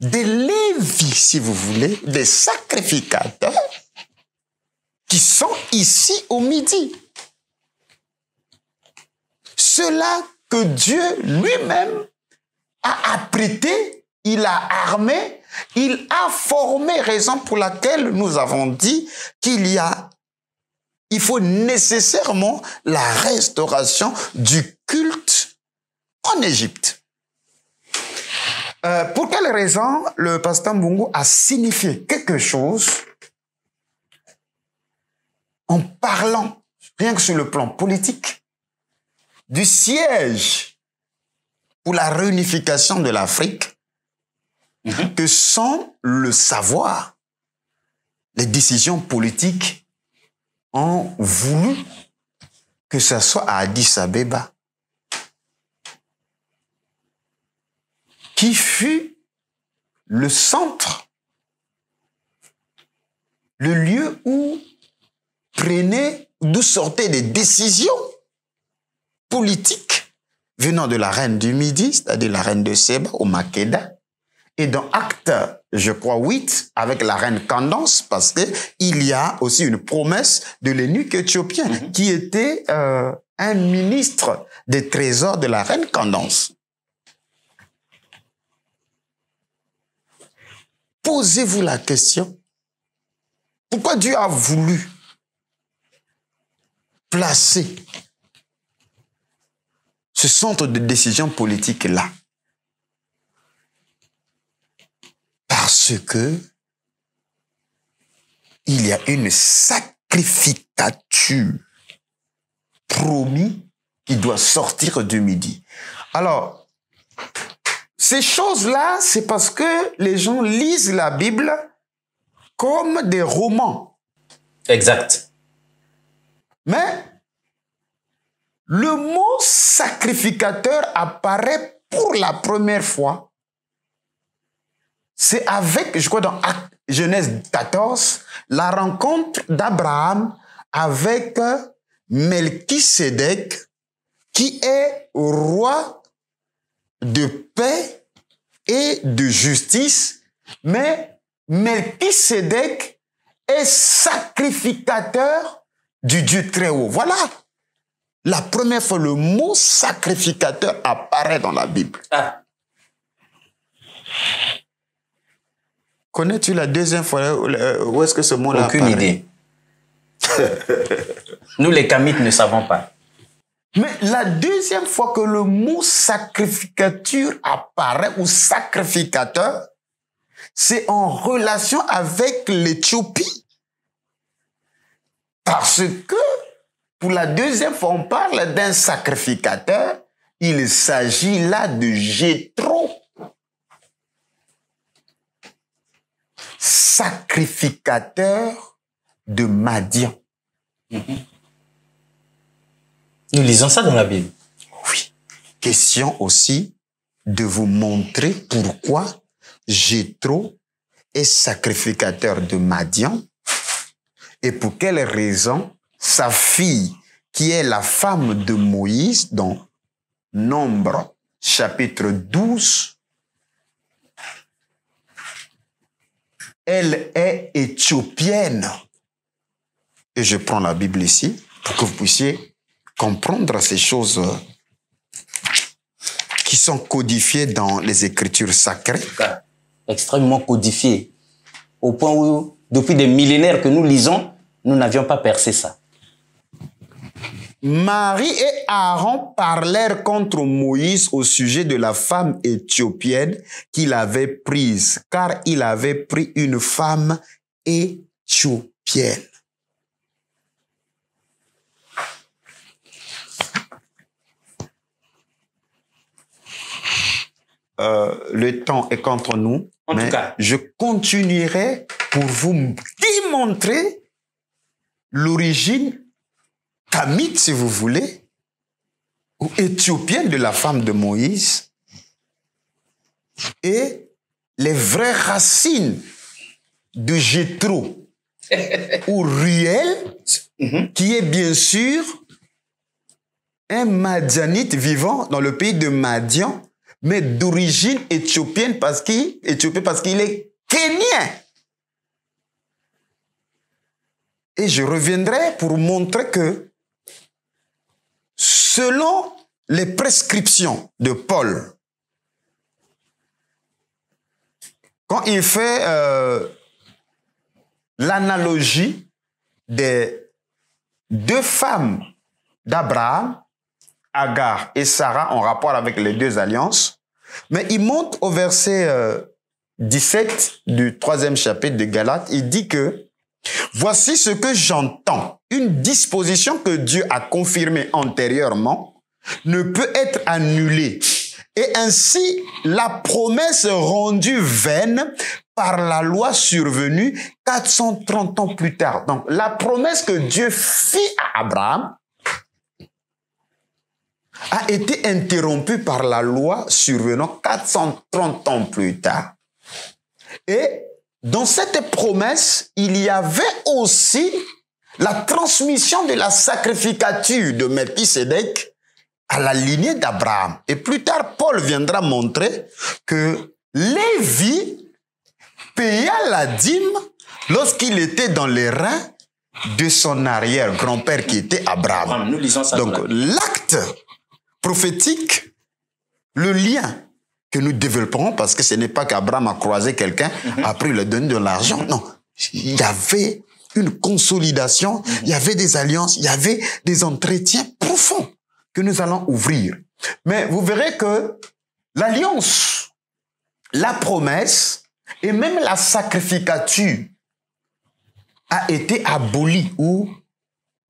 Speaker 3: des lévis, si vous voulez, des sacrificateurs qui sont ici au midi cela que Dieu lui-même a apprêté, il a armé, il a formé, raison pour laquelle nous avons dit qu'il y a, il faut nécessairement la restauration du culte en Égypte. Euh, pour quelle raison le pasteur Mbungu a signifié quelque chose en parlant, rien que sur le plan politique, du siège pour la réunification de l'Afrique mhm. que sans le savoir, les décisions politiques ont voulu que ce soit à Addis Abeba, qui fut le centre, le lieu où prenaient, d'où sortaient des décisions politique venant de la reine du Midi, c'est-à-dire la reine de Seba au Makeda, et dans Acte, je crois, 8, avec la reine Candance, parce qu'il y a aussi une promesse de l'énuque éthiopien, mhm. qui était euh, un ministre des trésors de la reine Candance. Posez-vous la question, pourquoi Dieu a voulu placer centre de décision politique-là. Parce que il y a une sacrificature promise qui doit sortir du midi. Alors, ces choses-là, c'est parce que les gens lisent la Bible comme des romans.
Speaker 2: Exact.
Speaker 3: Mais le mot sacrificateur apparaît pour la première fois. C'est avec, je crois, dans Genèse 14, la rencontre d'Abraham avec euh, Melchisedec, qui est roi de paix et de justice, mais Melchisedec est sacrificateur du Dieu très haut. Voilà la première fois, le mot sacrificateur apparaît dans la Bible. Ah. Connais-tu la deuxième fois euh,
Speaker 2: euh, où est-ce que ce mot-là Aucune idée. Nous, les Kamites, ne savons pas.
Speaker 3: Mais la deuxième fois que le mot sacrificateur apparaît ou sacrificateur, c'est en relation avec l'Éthiopie. Parce que pour la deuxième fois, on parle d'un sacrificateur. Il s'agit là de Jétro. Sacrificateur de Madian. Nous lisons ça dans la Bible. Oui. Question aussi de vous montrer pourquoi Jétro est sacrificateur de Madian et pour quelle raison sa fille, qui est la femme de Moïse, dans Nombre, chapitre 12, elle est éthiopienne. Et je prends la Bible ici pour que vous puissiez comprendre ces choses euh, qui sont codifiées
Speaker 2: dans les écritures sacrées. Extrêmement codifiées. Au point où, depuis des millénaires que nous lisons, nous n'avions pas percé ça.
Speaker 3: Marie et Aaron parlèrent contre Moïse au sujet de la femme éthiopienne qu'il avait prise, car il avait pris une femme éthiopienne. Euh, le temps est contre nous. En tout cas. Je continuerai pour vous démontrer l'origine tamite, si vous voulez, ou éthiopienne de la femme de Moïse, et les vraies racines de Jétro ou Ruel, mhm. qui est bien sûr un Madianite vivant dans le pays de Madian, mais d'origine éthiopienne parce qu'il parce qu'il est kenyan. Et je reviendrai pour montrer que selon les prescriptions de Paul, quand il fait euh, l'analogie des deux femmes d'Abraham, Agar et Sarah, en rapport avec les deux alliances, mais il monte au verset 17 euh, du troisième chapitre de Galate, il dit que Voici ce que j'entends. Une disposition que Dieu a confirmée antérieurement ne peut être annulée. Et ainsi, la promesse rendue vaine par la loi survenue 430 ans plus tard. Donc, la promesse que Dieu fit à Abraham a été interrompue par la loi survenant 430 ans plus tard. Et dans cette promesse, il y avait aussi la transmission de la sacrificature de Melchisedec à la lignée d'Abraham. Et plus tard, Paul viendra montrer que Lévi paya la dîme lorsqu'il était dans les reins de son arrière-grand-père qui était Abraham. Donc l'acte prophétique, le lien que nous développerons parce que ce n'est pas qu'Abraham a croisé quelqu'un, après mhm. il a de l'argent. Non, il y avait une consolidation, il y avait des alliances, il y avait des entretiens profonds que nous allons ouvrir. Mais vous verrez que l'alliance, la promesse et même la sacrificature a été abolie ou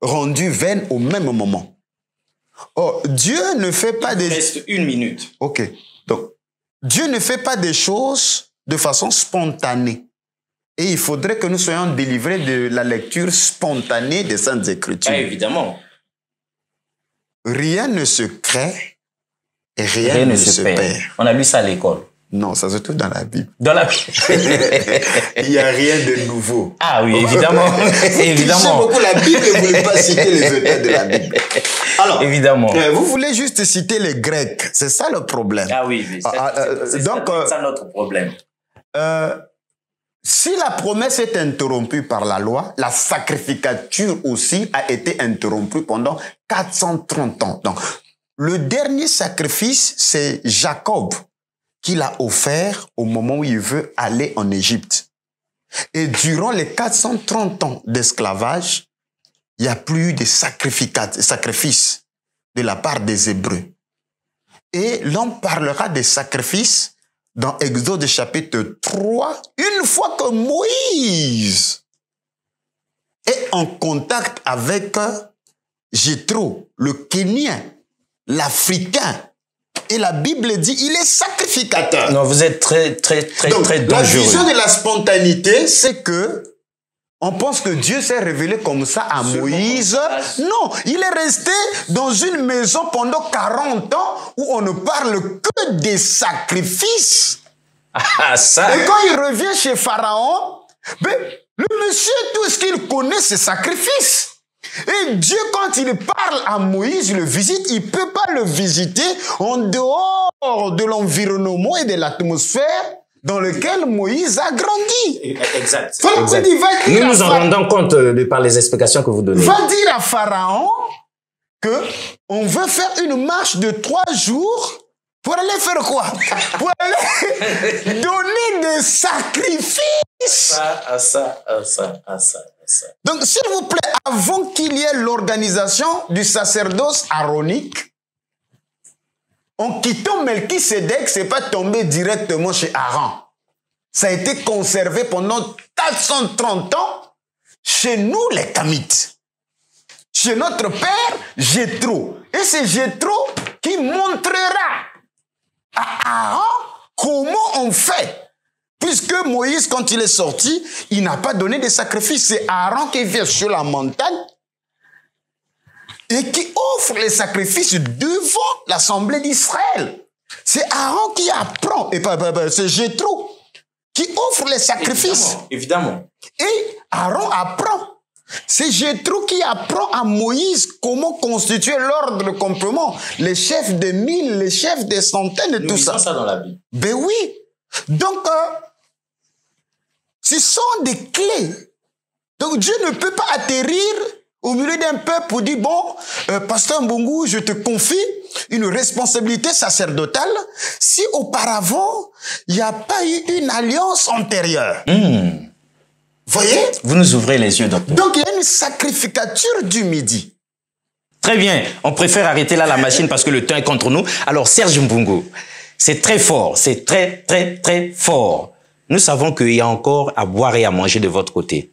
Speaker 3: rendue vaine au même moment. Or, oh, Dieu ne fait pas des... reste une minute. OK. Donc, Dieu ne fait pas des choses de façon spontanée. Et il faudrait que nous soyons délivrés de la lecture spontanée des Saintes Écritures. Ah, évidemment. Rien ne se crée et rien, ne, se, perd. On a lu ça à l'école. Non, ça se trouve dans la Bible. Dans la Bible. Il n'y a rien de nouveau.
Speaker 2: Ah
Speaker 1: oui, évidemment. évidemment. beaucoup la
Speaker 3: Bible et vous ne voulez pas citer les auteurs de la Bible. Alors, évidemment. Euh, vous voulez juste citer les Grecs. C'est ça le problème. Ah oui, oui. Ah, ah,
Speaker 2: c'est ça euh, notre problème.
Speaker 3: Euh, si la promesse est interrompue par la loi, la sacrificature aussi a été interrompue pendant 430 ans. Donc, le dernier sacrifice, c'est Jacob qu'il a offert au moment où il veut aller en Égypte. Et durant les 430 ans d'esclavage, il n'y a plus eu de sacrifices de la part des Hébreux. Et l'on parlera des sacrifices dans Exode chapitre 3, une fois que Moïse est en contact avec Jétro, le Kenyan, l'Africain, et la Bible dit il est sacrificateur.
Speaker 2: Non, vous êtes très, très, très, très dangereux. La question de
Speaker 3: la spontanéité, c'est que on pense que Dieu s'est révélé comme ça à Moïse. Non, il est resté dans une maison pendant 40 ans où on ne parle que des sacrifices.
Speaker 2: Ah, ah ça. Et quand il
Speaker 3: revient chez Pharaon, ben, le monsieur, tout ce qu'il connaît, c'est sacrifice. Et Dieu, quand il parle à Moïse, le visite, il peut pas le visiter en dehors de l'environnement et de l'atmosphère dans lequel Moïse a grandi.
Speaker 2: Exact. nous nous en rendons compte euh, de par les explications que vous donnez. Va
Speaker 3: dire à Pharaon que on veut faire une marche de trois jours pour aller faire quoi Pour aller
Speaker 2: donner des sacrifices. Ça, ah, ça, ah, ça, ah, ça.
Speaker 3: Donc, s'il vous plaît, avant qu'il y ait l'organisation du sacerdoce aaronique, en quittant Melchisedec, n'est pas tombé directement chez Aaron. Ça a été conservé pendant 430 ans chez nous, les Kamites. Chez notre père, Jétro. Et c'est Jétro qui montrera à Aaron comment on fait Puisque Moïse, quand il est sorti, il n'a pas donné de sacrifices. C'est Aaron qui vient sur la montagne et qui offre les sacrifices devant l'assemblée d'Israël. C'est Aaron qui apprend, et pas, c'est Jétro qui offre les sacrifices. Évidemment, évidemment. Et Aaron apprend. C'est Jétro qui apprend à Moïse comment constituer l'ordre complément. Les chefs des mille, les chefs des centaines, et tout ça. ça dans la Bible. Ben oui. Donc, euh, ce sont des clés. Donc, Dieu ne peut pas atterrir au milieu d'un peuple pour dire, bon, euh, pasteur Mbongu, je te confie une responsabilité sacerdotale si auparavant, il n'y a pas eu une alliance antérieure. Hmm. Voyez
Speaker 2: Vous nous ouvrez les yeux, Donc
Speaker 3: il y a une sacrificature du midi.
Speaker 2: Très bien, on préfère arrêter là la machine parce que le temps est contre nous. Alors Serge Mbungo, c'est très fort, c'est très très très fort. Nous savons qu'il y a encore à boire et à manger de votre côté.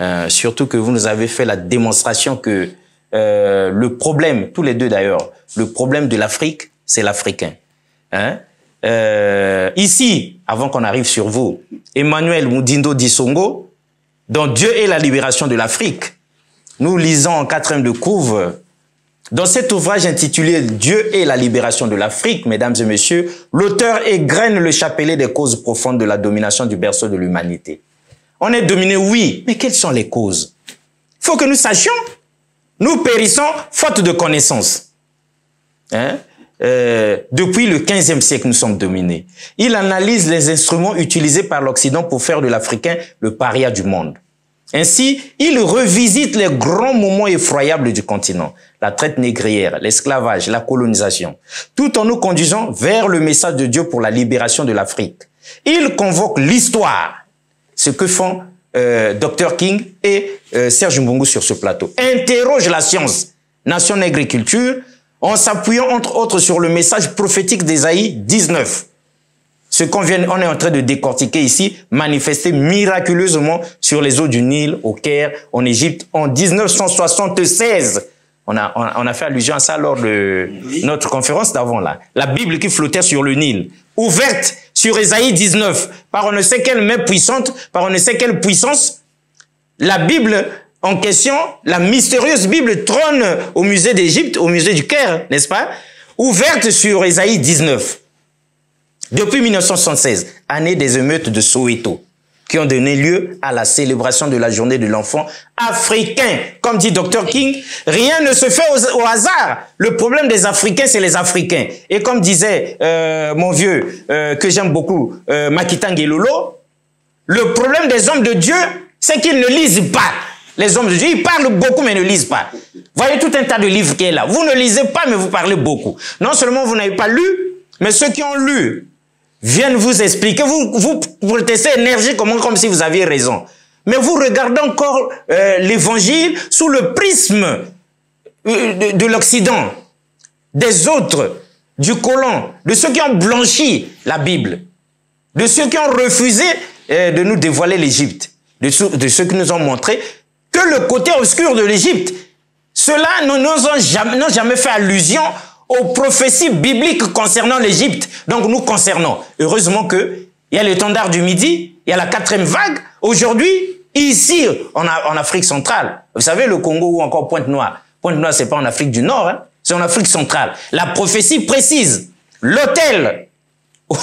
Speaker 2: Euh, surtout que vous nous avez fait la démonstration que euh, le problème, tous les deux d'ailleurs, le problème de l'Afrique, c'est l'Africain. Hein? Euh, ici, avant qu'on arrive sur vous, Emmanuel Mudindo Songo, dans Dieu et la libération de l'Afrique, nous lisons en quatrième de couve, dans cet ouvrage intitulé Dieu et la libération de l'Afrique, mesdames et messieurs, l'auteur égrène le chapelet des causes profondes de la domination du berceau de l'humanité. On est dominé, oui, mais quelles sont les causes Il faut que nous sachions. Nous périssons faute de connaissances. Hein? Euh, depuis le 15e siècle, nous sommes dominés. Il analyse les instruments utilisés par l'Occident pour faire de l'Africain le paria du monde. Ainsi, il revisite les grands moments effroyables du continent, la traite négrière, l'esclavage, la colonisation, tout en nous conduisant vers le message de Dieu pour la libération de l'Afrique. Il convoque l'histoire, ce que font euh, Dr King et euh, Serge Mbungu sur ce plateau. Interroge la science, nation agriculture, en s'appuyant entre autres sur le message prophétique d'Ésaïe 19. Ce qu'on vient, est en train de décortiquer ici, manifesté miraculeusement sur les eaux du Nil, au Caire, en Égypte, en 1976. On a, on a fait allusion à ça lors de notre conférence d'avant là. La Bible qui flottait sur le Nil, ouverte sur Ésaïe 19, par on ne sait quelle main puissante, par on ne sait quelle puissance, la Bible en question, la mystérieuse Bible trône au musée d'Égypte, au musée du Caire, n'est-ce pas Ouverte sur Ésaïe 19, depuis 1976, année des émeutes de Soweto, qui ont donné lieu à la célébration de la journée de l'enfant africain. Comme dit Dr. King, rien ne se fait au, hasard. Le problème des Africains, c'est les Africains. Et comme disait euh, mon vieux, euh, que j'aime beaucoup, euh, le problème des hommes de Dieu, c'est qu'ils ne lisent pas les hommes de Dieu, ils parlent beaucoup mais ne lisent pas. Voyez tout un tas de livres qui est là. Vous ne lisez pas mais vous parlez beaucoup. Non seulement vous n'avez pas lu, mais ceux qui ont lu viennent vous expliquer, vous, vous protestez énergiquement comme si vous aviez raison. Mais vous regardez encore euh, l'évangile sous le prisme euh, de, l'Occident, des autres, du colon, de ceux qui ont blanchi la Bible, de ceux qui ont refusé euh, de nous dévoiler l'Égypte, de, de ceux qui nous ont montré le côté obscur de l'Égypte. Cela n'ont jamais, jamais fait allusion aux prophéties bibliques concernant l'Égypte. Donc nous concernons. Heureusement que il y a l'étendard du Midi, il y a la quatrième vague. Aujourd'hui, ici, en, Afrique centrale, vous savez, le Congo ou encore Pointe-Noire. Pointe-Noire, c'est pas en Afrique du Nord, hein, c'est en Afrique centrale. La prophétie précise. L'autel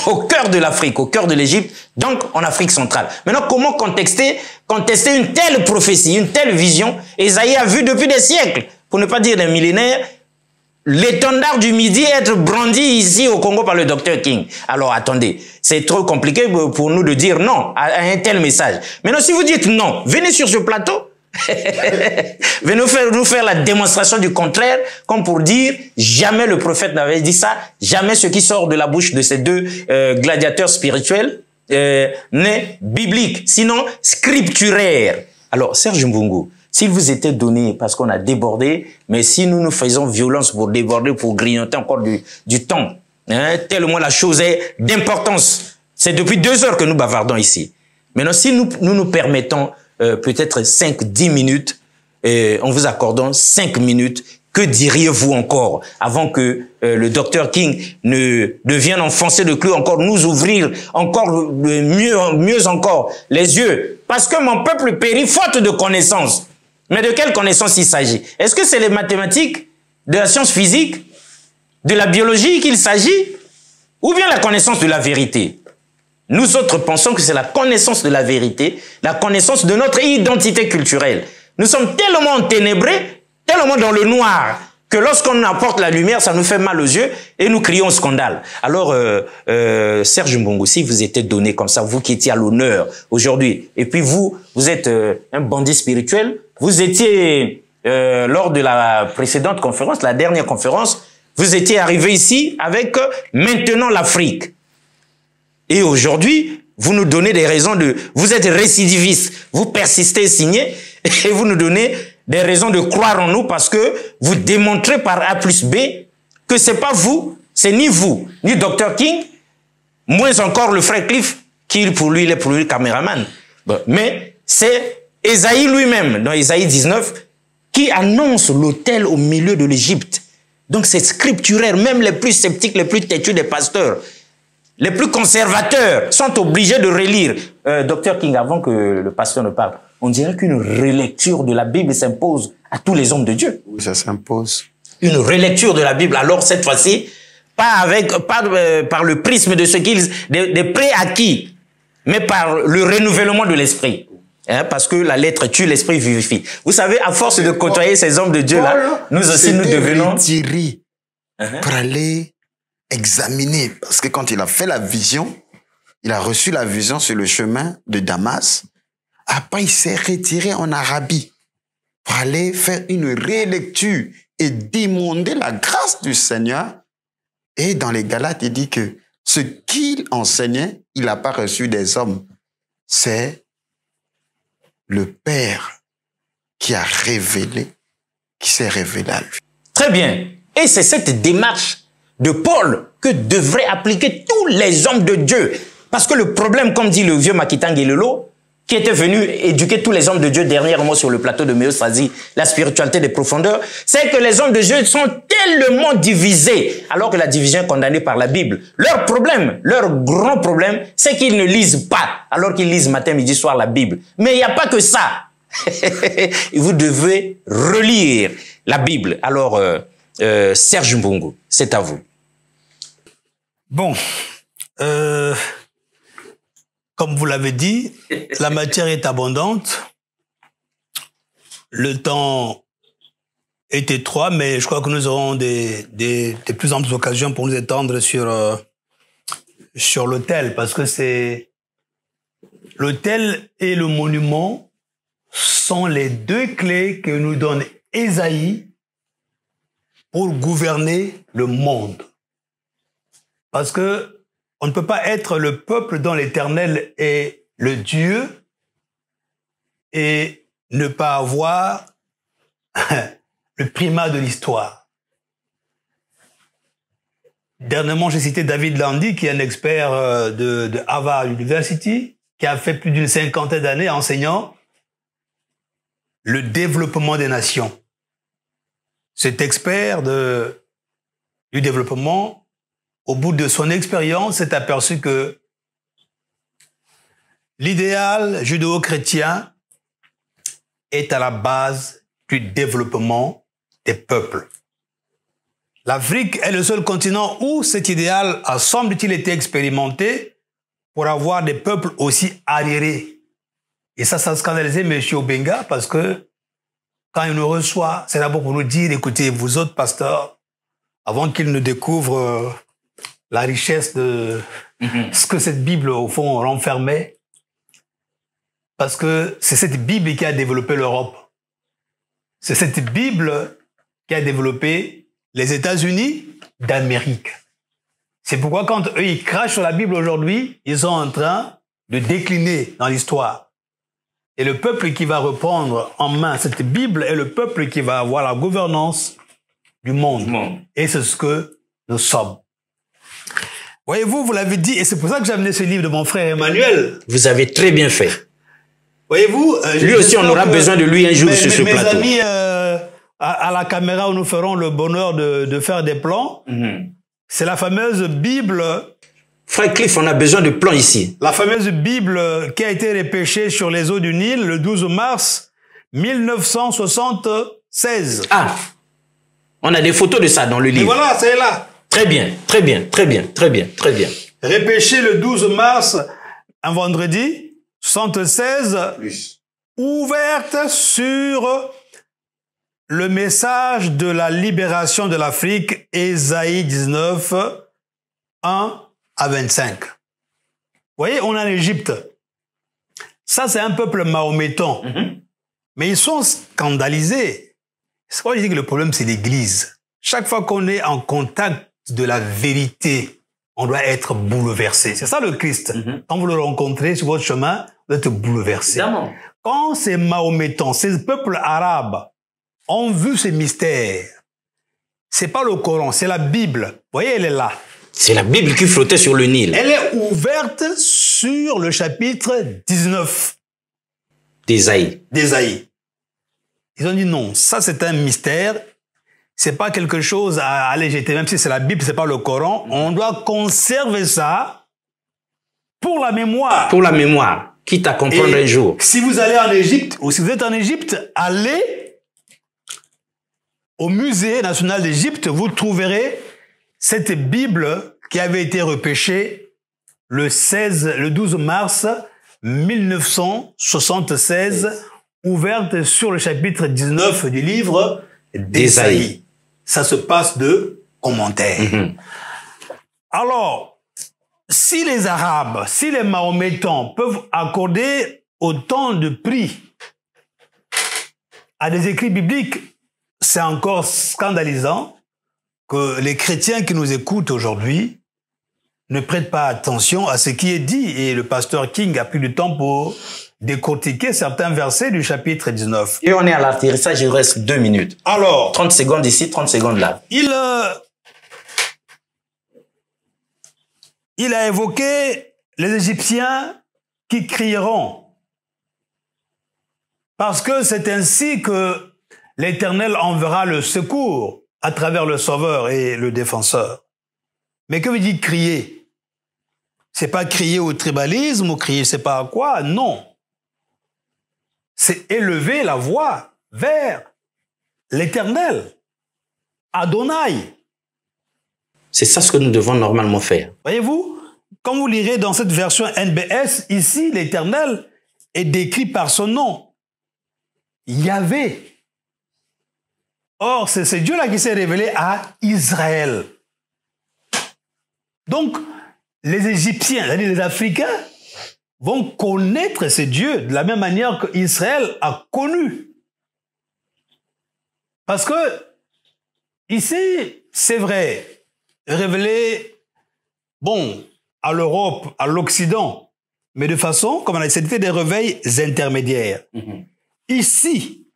Speaker 2: au cœur de l'Afrique, au cœur de l'Égypte, donc en Afrique centrale. Maintenant, comment contester, contester une telle prophétie, une telle vision Esaïe a vu depuis des siècles, pour ne pas dire des millénaires, l'étendard du Midi être brandi ici au Congo par le docteur King. Alors attendez, c'est trop compliqué pour nous de dire non à un tel message. Maintenant, si vous dites non, venez sur ce plateau, Venez nous faire, nous faire la démonstration du contraire, comme pour dire, jamais le prophète n'avait dit ça, jamais ce qui sort de la bouche de ces deux euh, gladiateurs spirituels euh, n'est biblique, sinon scripturaire. Alors, Serge Mbungu, s'il vous était donné, parce qu'on a débordé, mais si nous nous faisons violence pour déborder, pour grignoter encore du, temps, hein, tellement la chose est d'importance. C'est depuis deux heures que nous bavardons ici. Maintenant, si nous, nous permettons euh, peut-être 5-10 minutes, et en vous accordant 5 minutes, que diriez-vous encore avant que euh, le docteur King ne devienne enfoncer de clou encore, nous ouvrir encore mieux, mieux encore les yeux Parce que mon peuple périt faute de connaissances. Mais de quelles connaissances il s'agit Est-ce que c'est les mathématiques, de la science physique, de la biologie qu'il s'agit Ou bien la connaissance de la vérité nous autres pensons que c'est la connaissance de la vérité, la connaissance de notre identité culturelle. Nous sommes tellement ténébrés, tellement dans le noir, que lorsqu'on apporte la lumière, ça nous fait mal aux yeux et nous crions scandale. Alors, euh, euh, Serge Mbongo, si vous étiez donné comme ça, vous qui étiez à l'honneur aujourd'hui, et puis vous, vous êtes euh, un bandit spirituel, vous étiez, lors de la précédente conférence, la dernière conférence, vous étiez arrivé ici avec maintenant l'Afrique. Et aujourd'hui, vous nous donnez des raisons de... Vous êtes récidiviste, vous persistez signé, et vous nous donnez des raisons de croire en nous parce que vous démontrez par A plus B que c'est pas vous, c'est ni vous, ni Dr. King, moins encore le frère Cliff, qui pour lui, il est pour lui caméraman. Bah. Mais c'est Esaïe lui-même, dans Esaïe 19, qui annonce l'autel au milieu de l'Égypte. Donc c'est scripturaire, même les plus sceptiques, les plus têtus des pasteurs les plus conservateurs sont obligés de relire. Euh, docteur King, avant que le pasteur ne parle, on dirait qu'une relecture de la Bible s'impose à tous les hommes de Dieu. Oui, ça s'impose. Une relecture de la Bible. Alors cette fois-ci, pas avec, pas euh, par le prisme de ce qu'ils, des, des préacquis, mais par le renouvellement de l'esprit. Hein, parce que la lettre tue, l'esprit vivifie. Vous savez, à force de côtoyer ces hommes de Dieu-là, nous aussi, nous devenons...
Speaker 3: Uh -huh. pour examiner. Parce que quand il a fait la vision, il a reçu la vision sur le chemin de Damas. Après, il s'est retiré en Arabie pour aller faire une rélecture et demander la grâce du Seigneur. Et dans les Galates, il dit que ce qu'il enseignait, il n'a pas reçu des hommes. C'est le Père qui a révélé, qui s'est révélé à lui.
Speaker 2: Très bien. Et c'est cette démarche de Paul que devraient appliquer tous les hommes de Dieu. Parce que le problème, comme dit le vieux Makitang qui était venu éduquer tous les hommes de Dieu dernièrement sur le plateau de Meosazi, la spiritualité des profondeurs, c'est que les hommes de Dieu sont tellement divisés, alors que la division est condamnée par la Bible. Leur problème, leur grand problème, c'est qu'ils ne lisent pas, alors qu'ils lisent matin, midi, soir la Bible. Mais il n'y a pas que ça. Vous devez relire la Bible. Alors, euh, euh, Serge Mbongo, c'est à vous.
Speaker 1: Bon, euh, comme vous l'avez dit, la matière est abondante. Le temps est étroit, mais je crois que nous aurons des, des, plus amples occasions pour nous étendre sur, euh, sur l'hôtel, parce que c'est l'hôtel et le monument sont les deux clés que nous donne Esaïe pour gouverner le monde. Parce que on ne peut pas être le peuple dont l'Éternel est le Dieu et ne pas avoir le primat de l'histoire. Dernièrement, j'ai cité David Landy, qui est un expert euh, de, de Harvard University, qui a fait plus d'une cinquantaine d'années enseignant le développement des nations. Cet expert de, du développement au bout de son expérience, s'est aperçu que l'idéal judéo-chrétien est à la base du développement des peuples. L'Afrique est le seul continent où cet idéal a, semble-t-il, été expérimenté pour avoir des peuples aussi arriérés. Et ça, ça a scandalisé M. Obenga parce que quand il nous reçoit, c'est d'abord pour nous dire, écoutez, vous autres pasteurs, avant qu'il ne découvrent euh, la richesse de mhm. ce que cette Bible, au fond, renfermait. Parce que c'est cette Bible qui a développé l'Europe. C'est cette Bible qui a développé les États-Unis d'Amérique. C'est pourquoi quand eux, ils crachent sur la Bible aujourd'hui, ils sont en train de décliner dans l'histoire. Et le peuple qui va reprendre en main cette Bible est le peuple qui va avoir la gouvernance du monde. Et c'est ce que nous sommes. Voyez-vous, vous l'avez dit, et c'est pour ça que j'ai amené ce livre de mon frère Emmanuel. Vous avez très bien fait. Voyez-vous, euh, lui aussi, on aura besoin de lui un jour sur ce plateau mes Amis, euh, à, la caméra où nous ferons le bonheur de, faire des plans, mhm. c'est la fameuse Bible. Frère Cliff, on a besoin de plans ici. La fameuse Bible qui a été repêchée sur les eaux du Nil le 12 mars 1976. Ah, on a des photos de ça dans le livre. Et voilà, c'est là. Très bien, très bien, très bien, très bien, très bien. Répéché le 12 mars, un vendredi, 116, ouverte sur le message de la libération de l'Afrique, Ésaïe 19, 1 à 25. Vous voyez, on est en Égypte. Ça, c'est un peuple mahométan. Mhm. Mais ils sont scandalisés. C'est pourquoi je dis que le problème, c'est l'Église. Chaque fois qu'on est en contact de la vérité, on doit être bouleversé. C'est ça le Christ. Mhm. Quand vous le rencontrez sur votre chemin, vous êtes bouleversé. Quand ces Mahométans, ces peuples arabes ont vu ces mystères, c'est pas le Coran, c'est la Bible. Vous voyez, elle est là. C'est la Bible qui flottait sur le Nil. Elle est ouverte sur le chapitre 19. Des Aïe. Ils ont dit non, ça c'est un mystère c'est pas quelque chose à aller jeter, même si c'est la Bible, c'est pas le Coran. Mm-hmm. On doit conserver ça pour la mémoire. Pour la mémoire,
Speaker 2: quitte à comprendre un jour. Si vous
Speaker 1: allez en Égypte ou si vous êtes en Égypte, allez au musée national d'Égypte, vous trouverez cette Bible qui avait été repêchée le 16, le 12 mars 1976, ouverte sur le chapitre 19 du livre d'Ésaïe ça se passe de commentaires. Mhm. Alors, si les Arabes, si les Mahométans peuvent accorder autant de prix à des écrits bibliques, c'est encore scandalisant que les chrétiens qui nous écoutent aujourd'hui ne prêtent pas attention à ce qui est dit. Et le pasteur King a pris du temps pour décortiquer certains versets du chapitre 19.
Speaker 2: Et on est à ça il reste deux minutes. Alors 30 secondes ici, 30 secondes là.
Speaker 1: Il, euh, il a évoqué les Égyptiens qui crieront. Parce que c'est ainsi que l'Éternel enverra le secours à travers le Sauveur et le Défenseur. Mais que veut dire crier C'est pas crier au tribalisme ou crier c'est pas à quoi, non c'est élever la voix vers l'éternel, Adonai.
Speaker 2: C'est ça ce que nous devons
Speaker 1: normalement faire. Voyez-vous, quand vous lirez dans cette version NBS, ici, l'éternel est décrit par son nom, Yahvé. Or, c'est ce Dieu-là qui s'est révélé à Israël. Donc, les Égyptiens, c'est-à-dire les Africains, vont connaître ces dieux de la même manière qu'Israël a connu. Parce que ici, c'est vrai, révélé, bon, à l'Europe, à l'Occident, mais de façon, comme on a fait des réveils intermédiaires. Mm-hmm. Ici,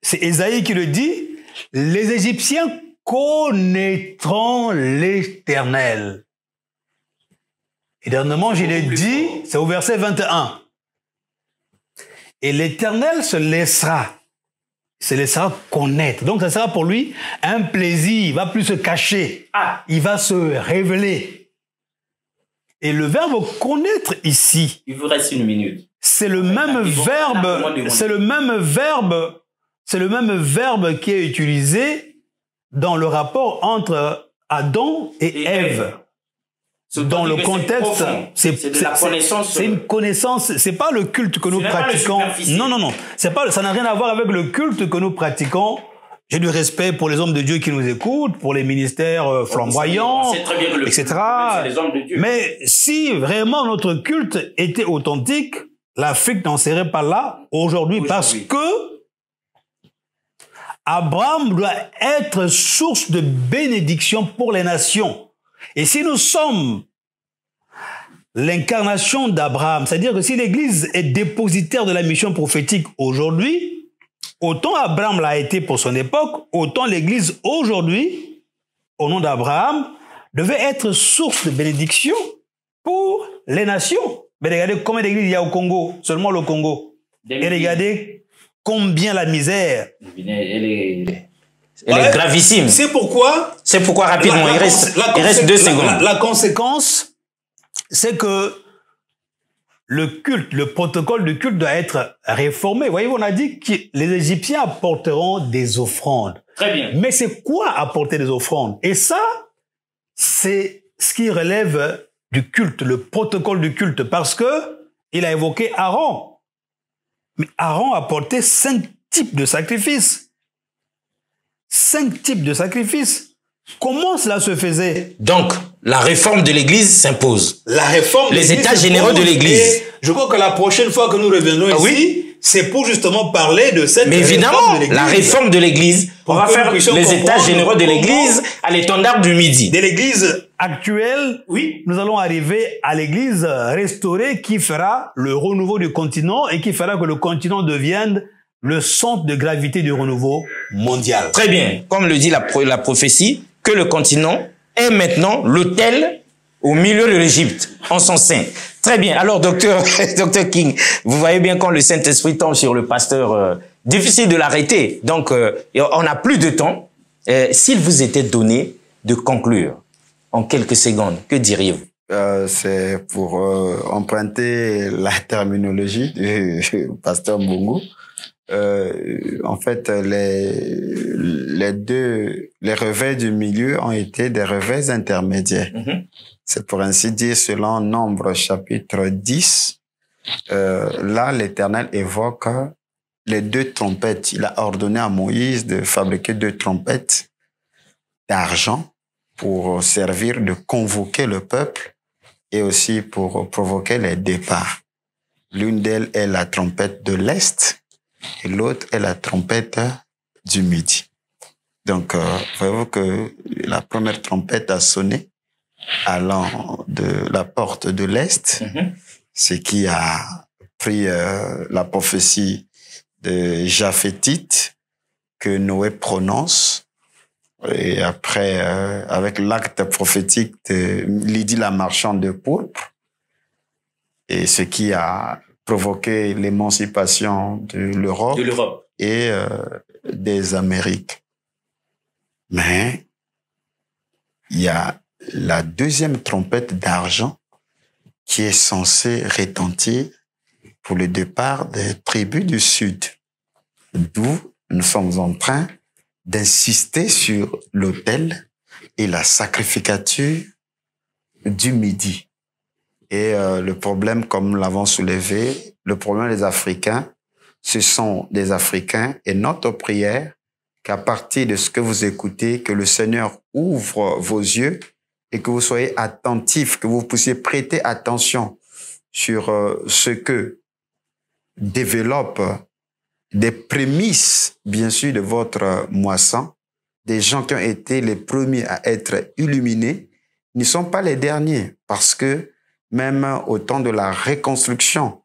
Speaker 1: c'est Esaïe qui le dit, les Égyptiens connaîtront l'Éternel. Et dernièrement, je l'ai dit, c'est au verset 21. Et l'Éternel se laissera, se laissera connaître. Donc, ça sera pour lui un plaisir. Il va plus se cacher. Ah. Il va se révéler. Et le verbe connaître ici.
Speaker 2: Il vous reste une minute.
Speaker 1: C'est le, même verbe. C'est le même verbe. C'est le même verbe qui est utilisé dans le rapport entre Adam et, Ève dans le contexte, c'est C'est une euh, connaissance. C'est pas le culte que nous pratiquons. Non, non, non. C'est pas. Ça n'a rien à voir avec le culte que nous pratiquons. J'ai du respect pour les hommes de Dieu qui nous écoutent, pour les ministères euh, flamboyants, etc. Mais si vraiment notre culte était authentique, l'Afrique n'en serait pas là aujourd'hui parce que Abraham doit être source de bénédiction pour les nations. Et si nous sommes l'incarnation d'Abraham, c'est-à-dire que si l'Église est dépositaire de la mission prophétique aujourd'hui, autant Abraham l'a été pour son époque, autant l'Église aujourd'hui, au nom d'Abraham, devait être source de bénédiction pour les nations. Mais regardez combien d'églises il y a au Congo, seulement le Congo. Et regardez combien la misère. Elle est, gravissime. C'est pourquoi c'est pourquoi rapidement, il reste, deux secondes. La, conséquence, c'est que le culte, le protocole du culte doit être réformé. Vous voyez, on a dit que les Égyptiens apporteront des offrandes. Très bien. Mais c'est quoi apporter des offrandes Et ça, c'est ce qui relève du culte, le protocole du culte, parce que il a évoqué Aaron. Mais Aaron apporté cinq types de sacrifices. Cinq types de sacrifices. Comment cela se faisait Donc,
Speaker 2: la réforme de l'Église s'impose.
Speaker 1: La réforme Les États généraux de l'Église. Je crois que la prochaine fois que nous reviendrons ah ici, c'est pour justement parler de cette Mais euh, évidemment, la réforme de l'Église. On va faire les États généraux de l'Église à l'étendard du midi. De l'Église actuelle, oui, nous allons arriver à l'Église restaurée qui fera le renouveau du continent et qui fera que le continent devienne le centre de gravité du renouveau mondial. Très bien.
Speaker 2: Comme le dit la prophétie, que le continent est maintenant l'autel au milieu de l'Égypte, en son sein. Très bien. Alors, docteur, King, vous voyez bien quand le Saint-Esprit tombe sur le pasteur, euh, difficile de l'arrêter. Donc, euh, on n'a plus de temps. Euh, s'il vous était donné de conclure en quelques secondes, que diriez-vous c'est
Speaker 3: pour emprunter la terminologie du pasteur Bongo euh, en fait, les, les deux, les revers du milieu ont été des revers intermédiaires. Mhm. C'est pour ainsi dire, selon Nombre chapitre 10, euh, là, l'Éternel évoque les deux trompettes. Il a ordonné à Moïse de fabriquer deux trompettes d'argent pour servir de convoquer le peuple et aussi pour provoquer les départs. L'une d'elles est la trompette de l'Est et l'autre est la trompette du midi. Donc, euh, voyez-vous que la première trompette a sonné allant de la porte de l'Est, mhm. ce qui a pris euh, la prophétie de Japhetite que Noé prononce. Et après, euh, avec l'acte prophétique de Lydie la marchande de pourpre, et ce qui a provoquer l'émancipation de l'Europe et euh, des Amériques. Mais il y a la deuxième trompette d'argent qui est censée retentir pour le départ des tribus du Sud, d'où nous sommes en train d'insister sur l'autel et la sacrificature du midi. Et euh, le problème, comme nous l'avons soulevé, le problème des Africains, ce sont des Africains. Et notre prière, qu'à partir de ce que vous écoutez, que le Seigneur ouvre vos yeux et que vous soyez attentifs, que vous puissiez prêter attention sur euh, ce que développe des prémices, bien sûr, de votre moisson, des gens qui ont été les premiers à être illuminés, ne sont pas les derniers parce que même au temps de la reconstruction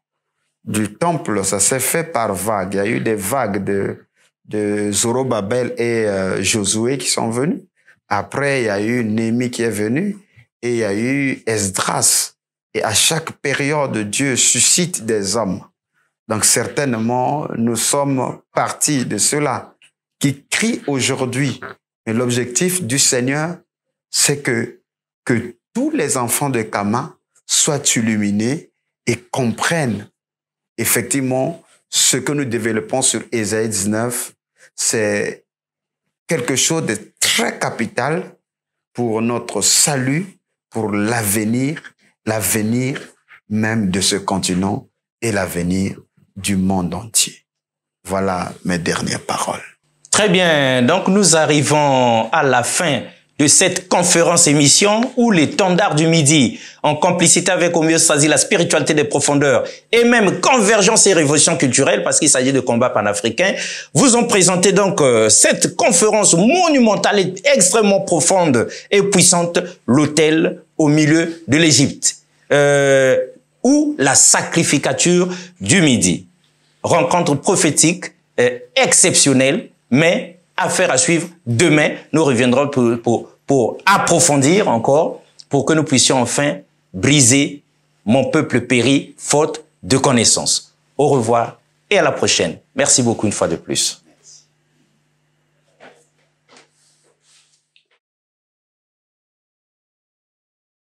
Speaker 3: du temple, ça s'est fait par vagues. Il y a eu des vagues de, de Zorobabel et euh, Josué qui sont venus. Après, il y a eu Némi qui est venu et il y a eu Esdras. Et à chaque période, Dieu suscite des hommes. Donc certainement, nous sommes partis de ceux-là qui crient aujourd'hui. Mais l'objectif du Seigneur, c'est que, que tous les enfants de Kama Soit illuminés et comprennent effectivement ce que nous développons sur Ésaïe 19. C'est quelque chose de très capital pour notre salut, pour l'avenir, l'avenir même de ce continent et l'avenir du monde entier. Voilà mes dernières paroles.
Speaker 2: Très bien, donc nous arrivons à la fin de cette conférence émission où l'étendard du midi, en complicité avec au mieux choisi la spiritualité des profondeurs et même convergence et révolution culturelle, parce qu'il s'agit de combats panafricains, vous ont présenté donc euh, cette conférence monumentale et extrêmement profonde et puissante, l'hôtel au milieu de l'Égypte, euh, ou la sacrificature du midi. Rencontre prophétique euh, exceptionnelle, mais Affaire à suivre. Demain, nous reviendrons pour, approfondir encore, pour que nous puissions enfin briser mon peuple péri, faute de connaissances. Au revoir et à la prochaine. Merci
Speaker 1: beaucoup une fois de plus.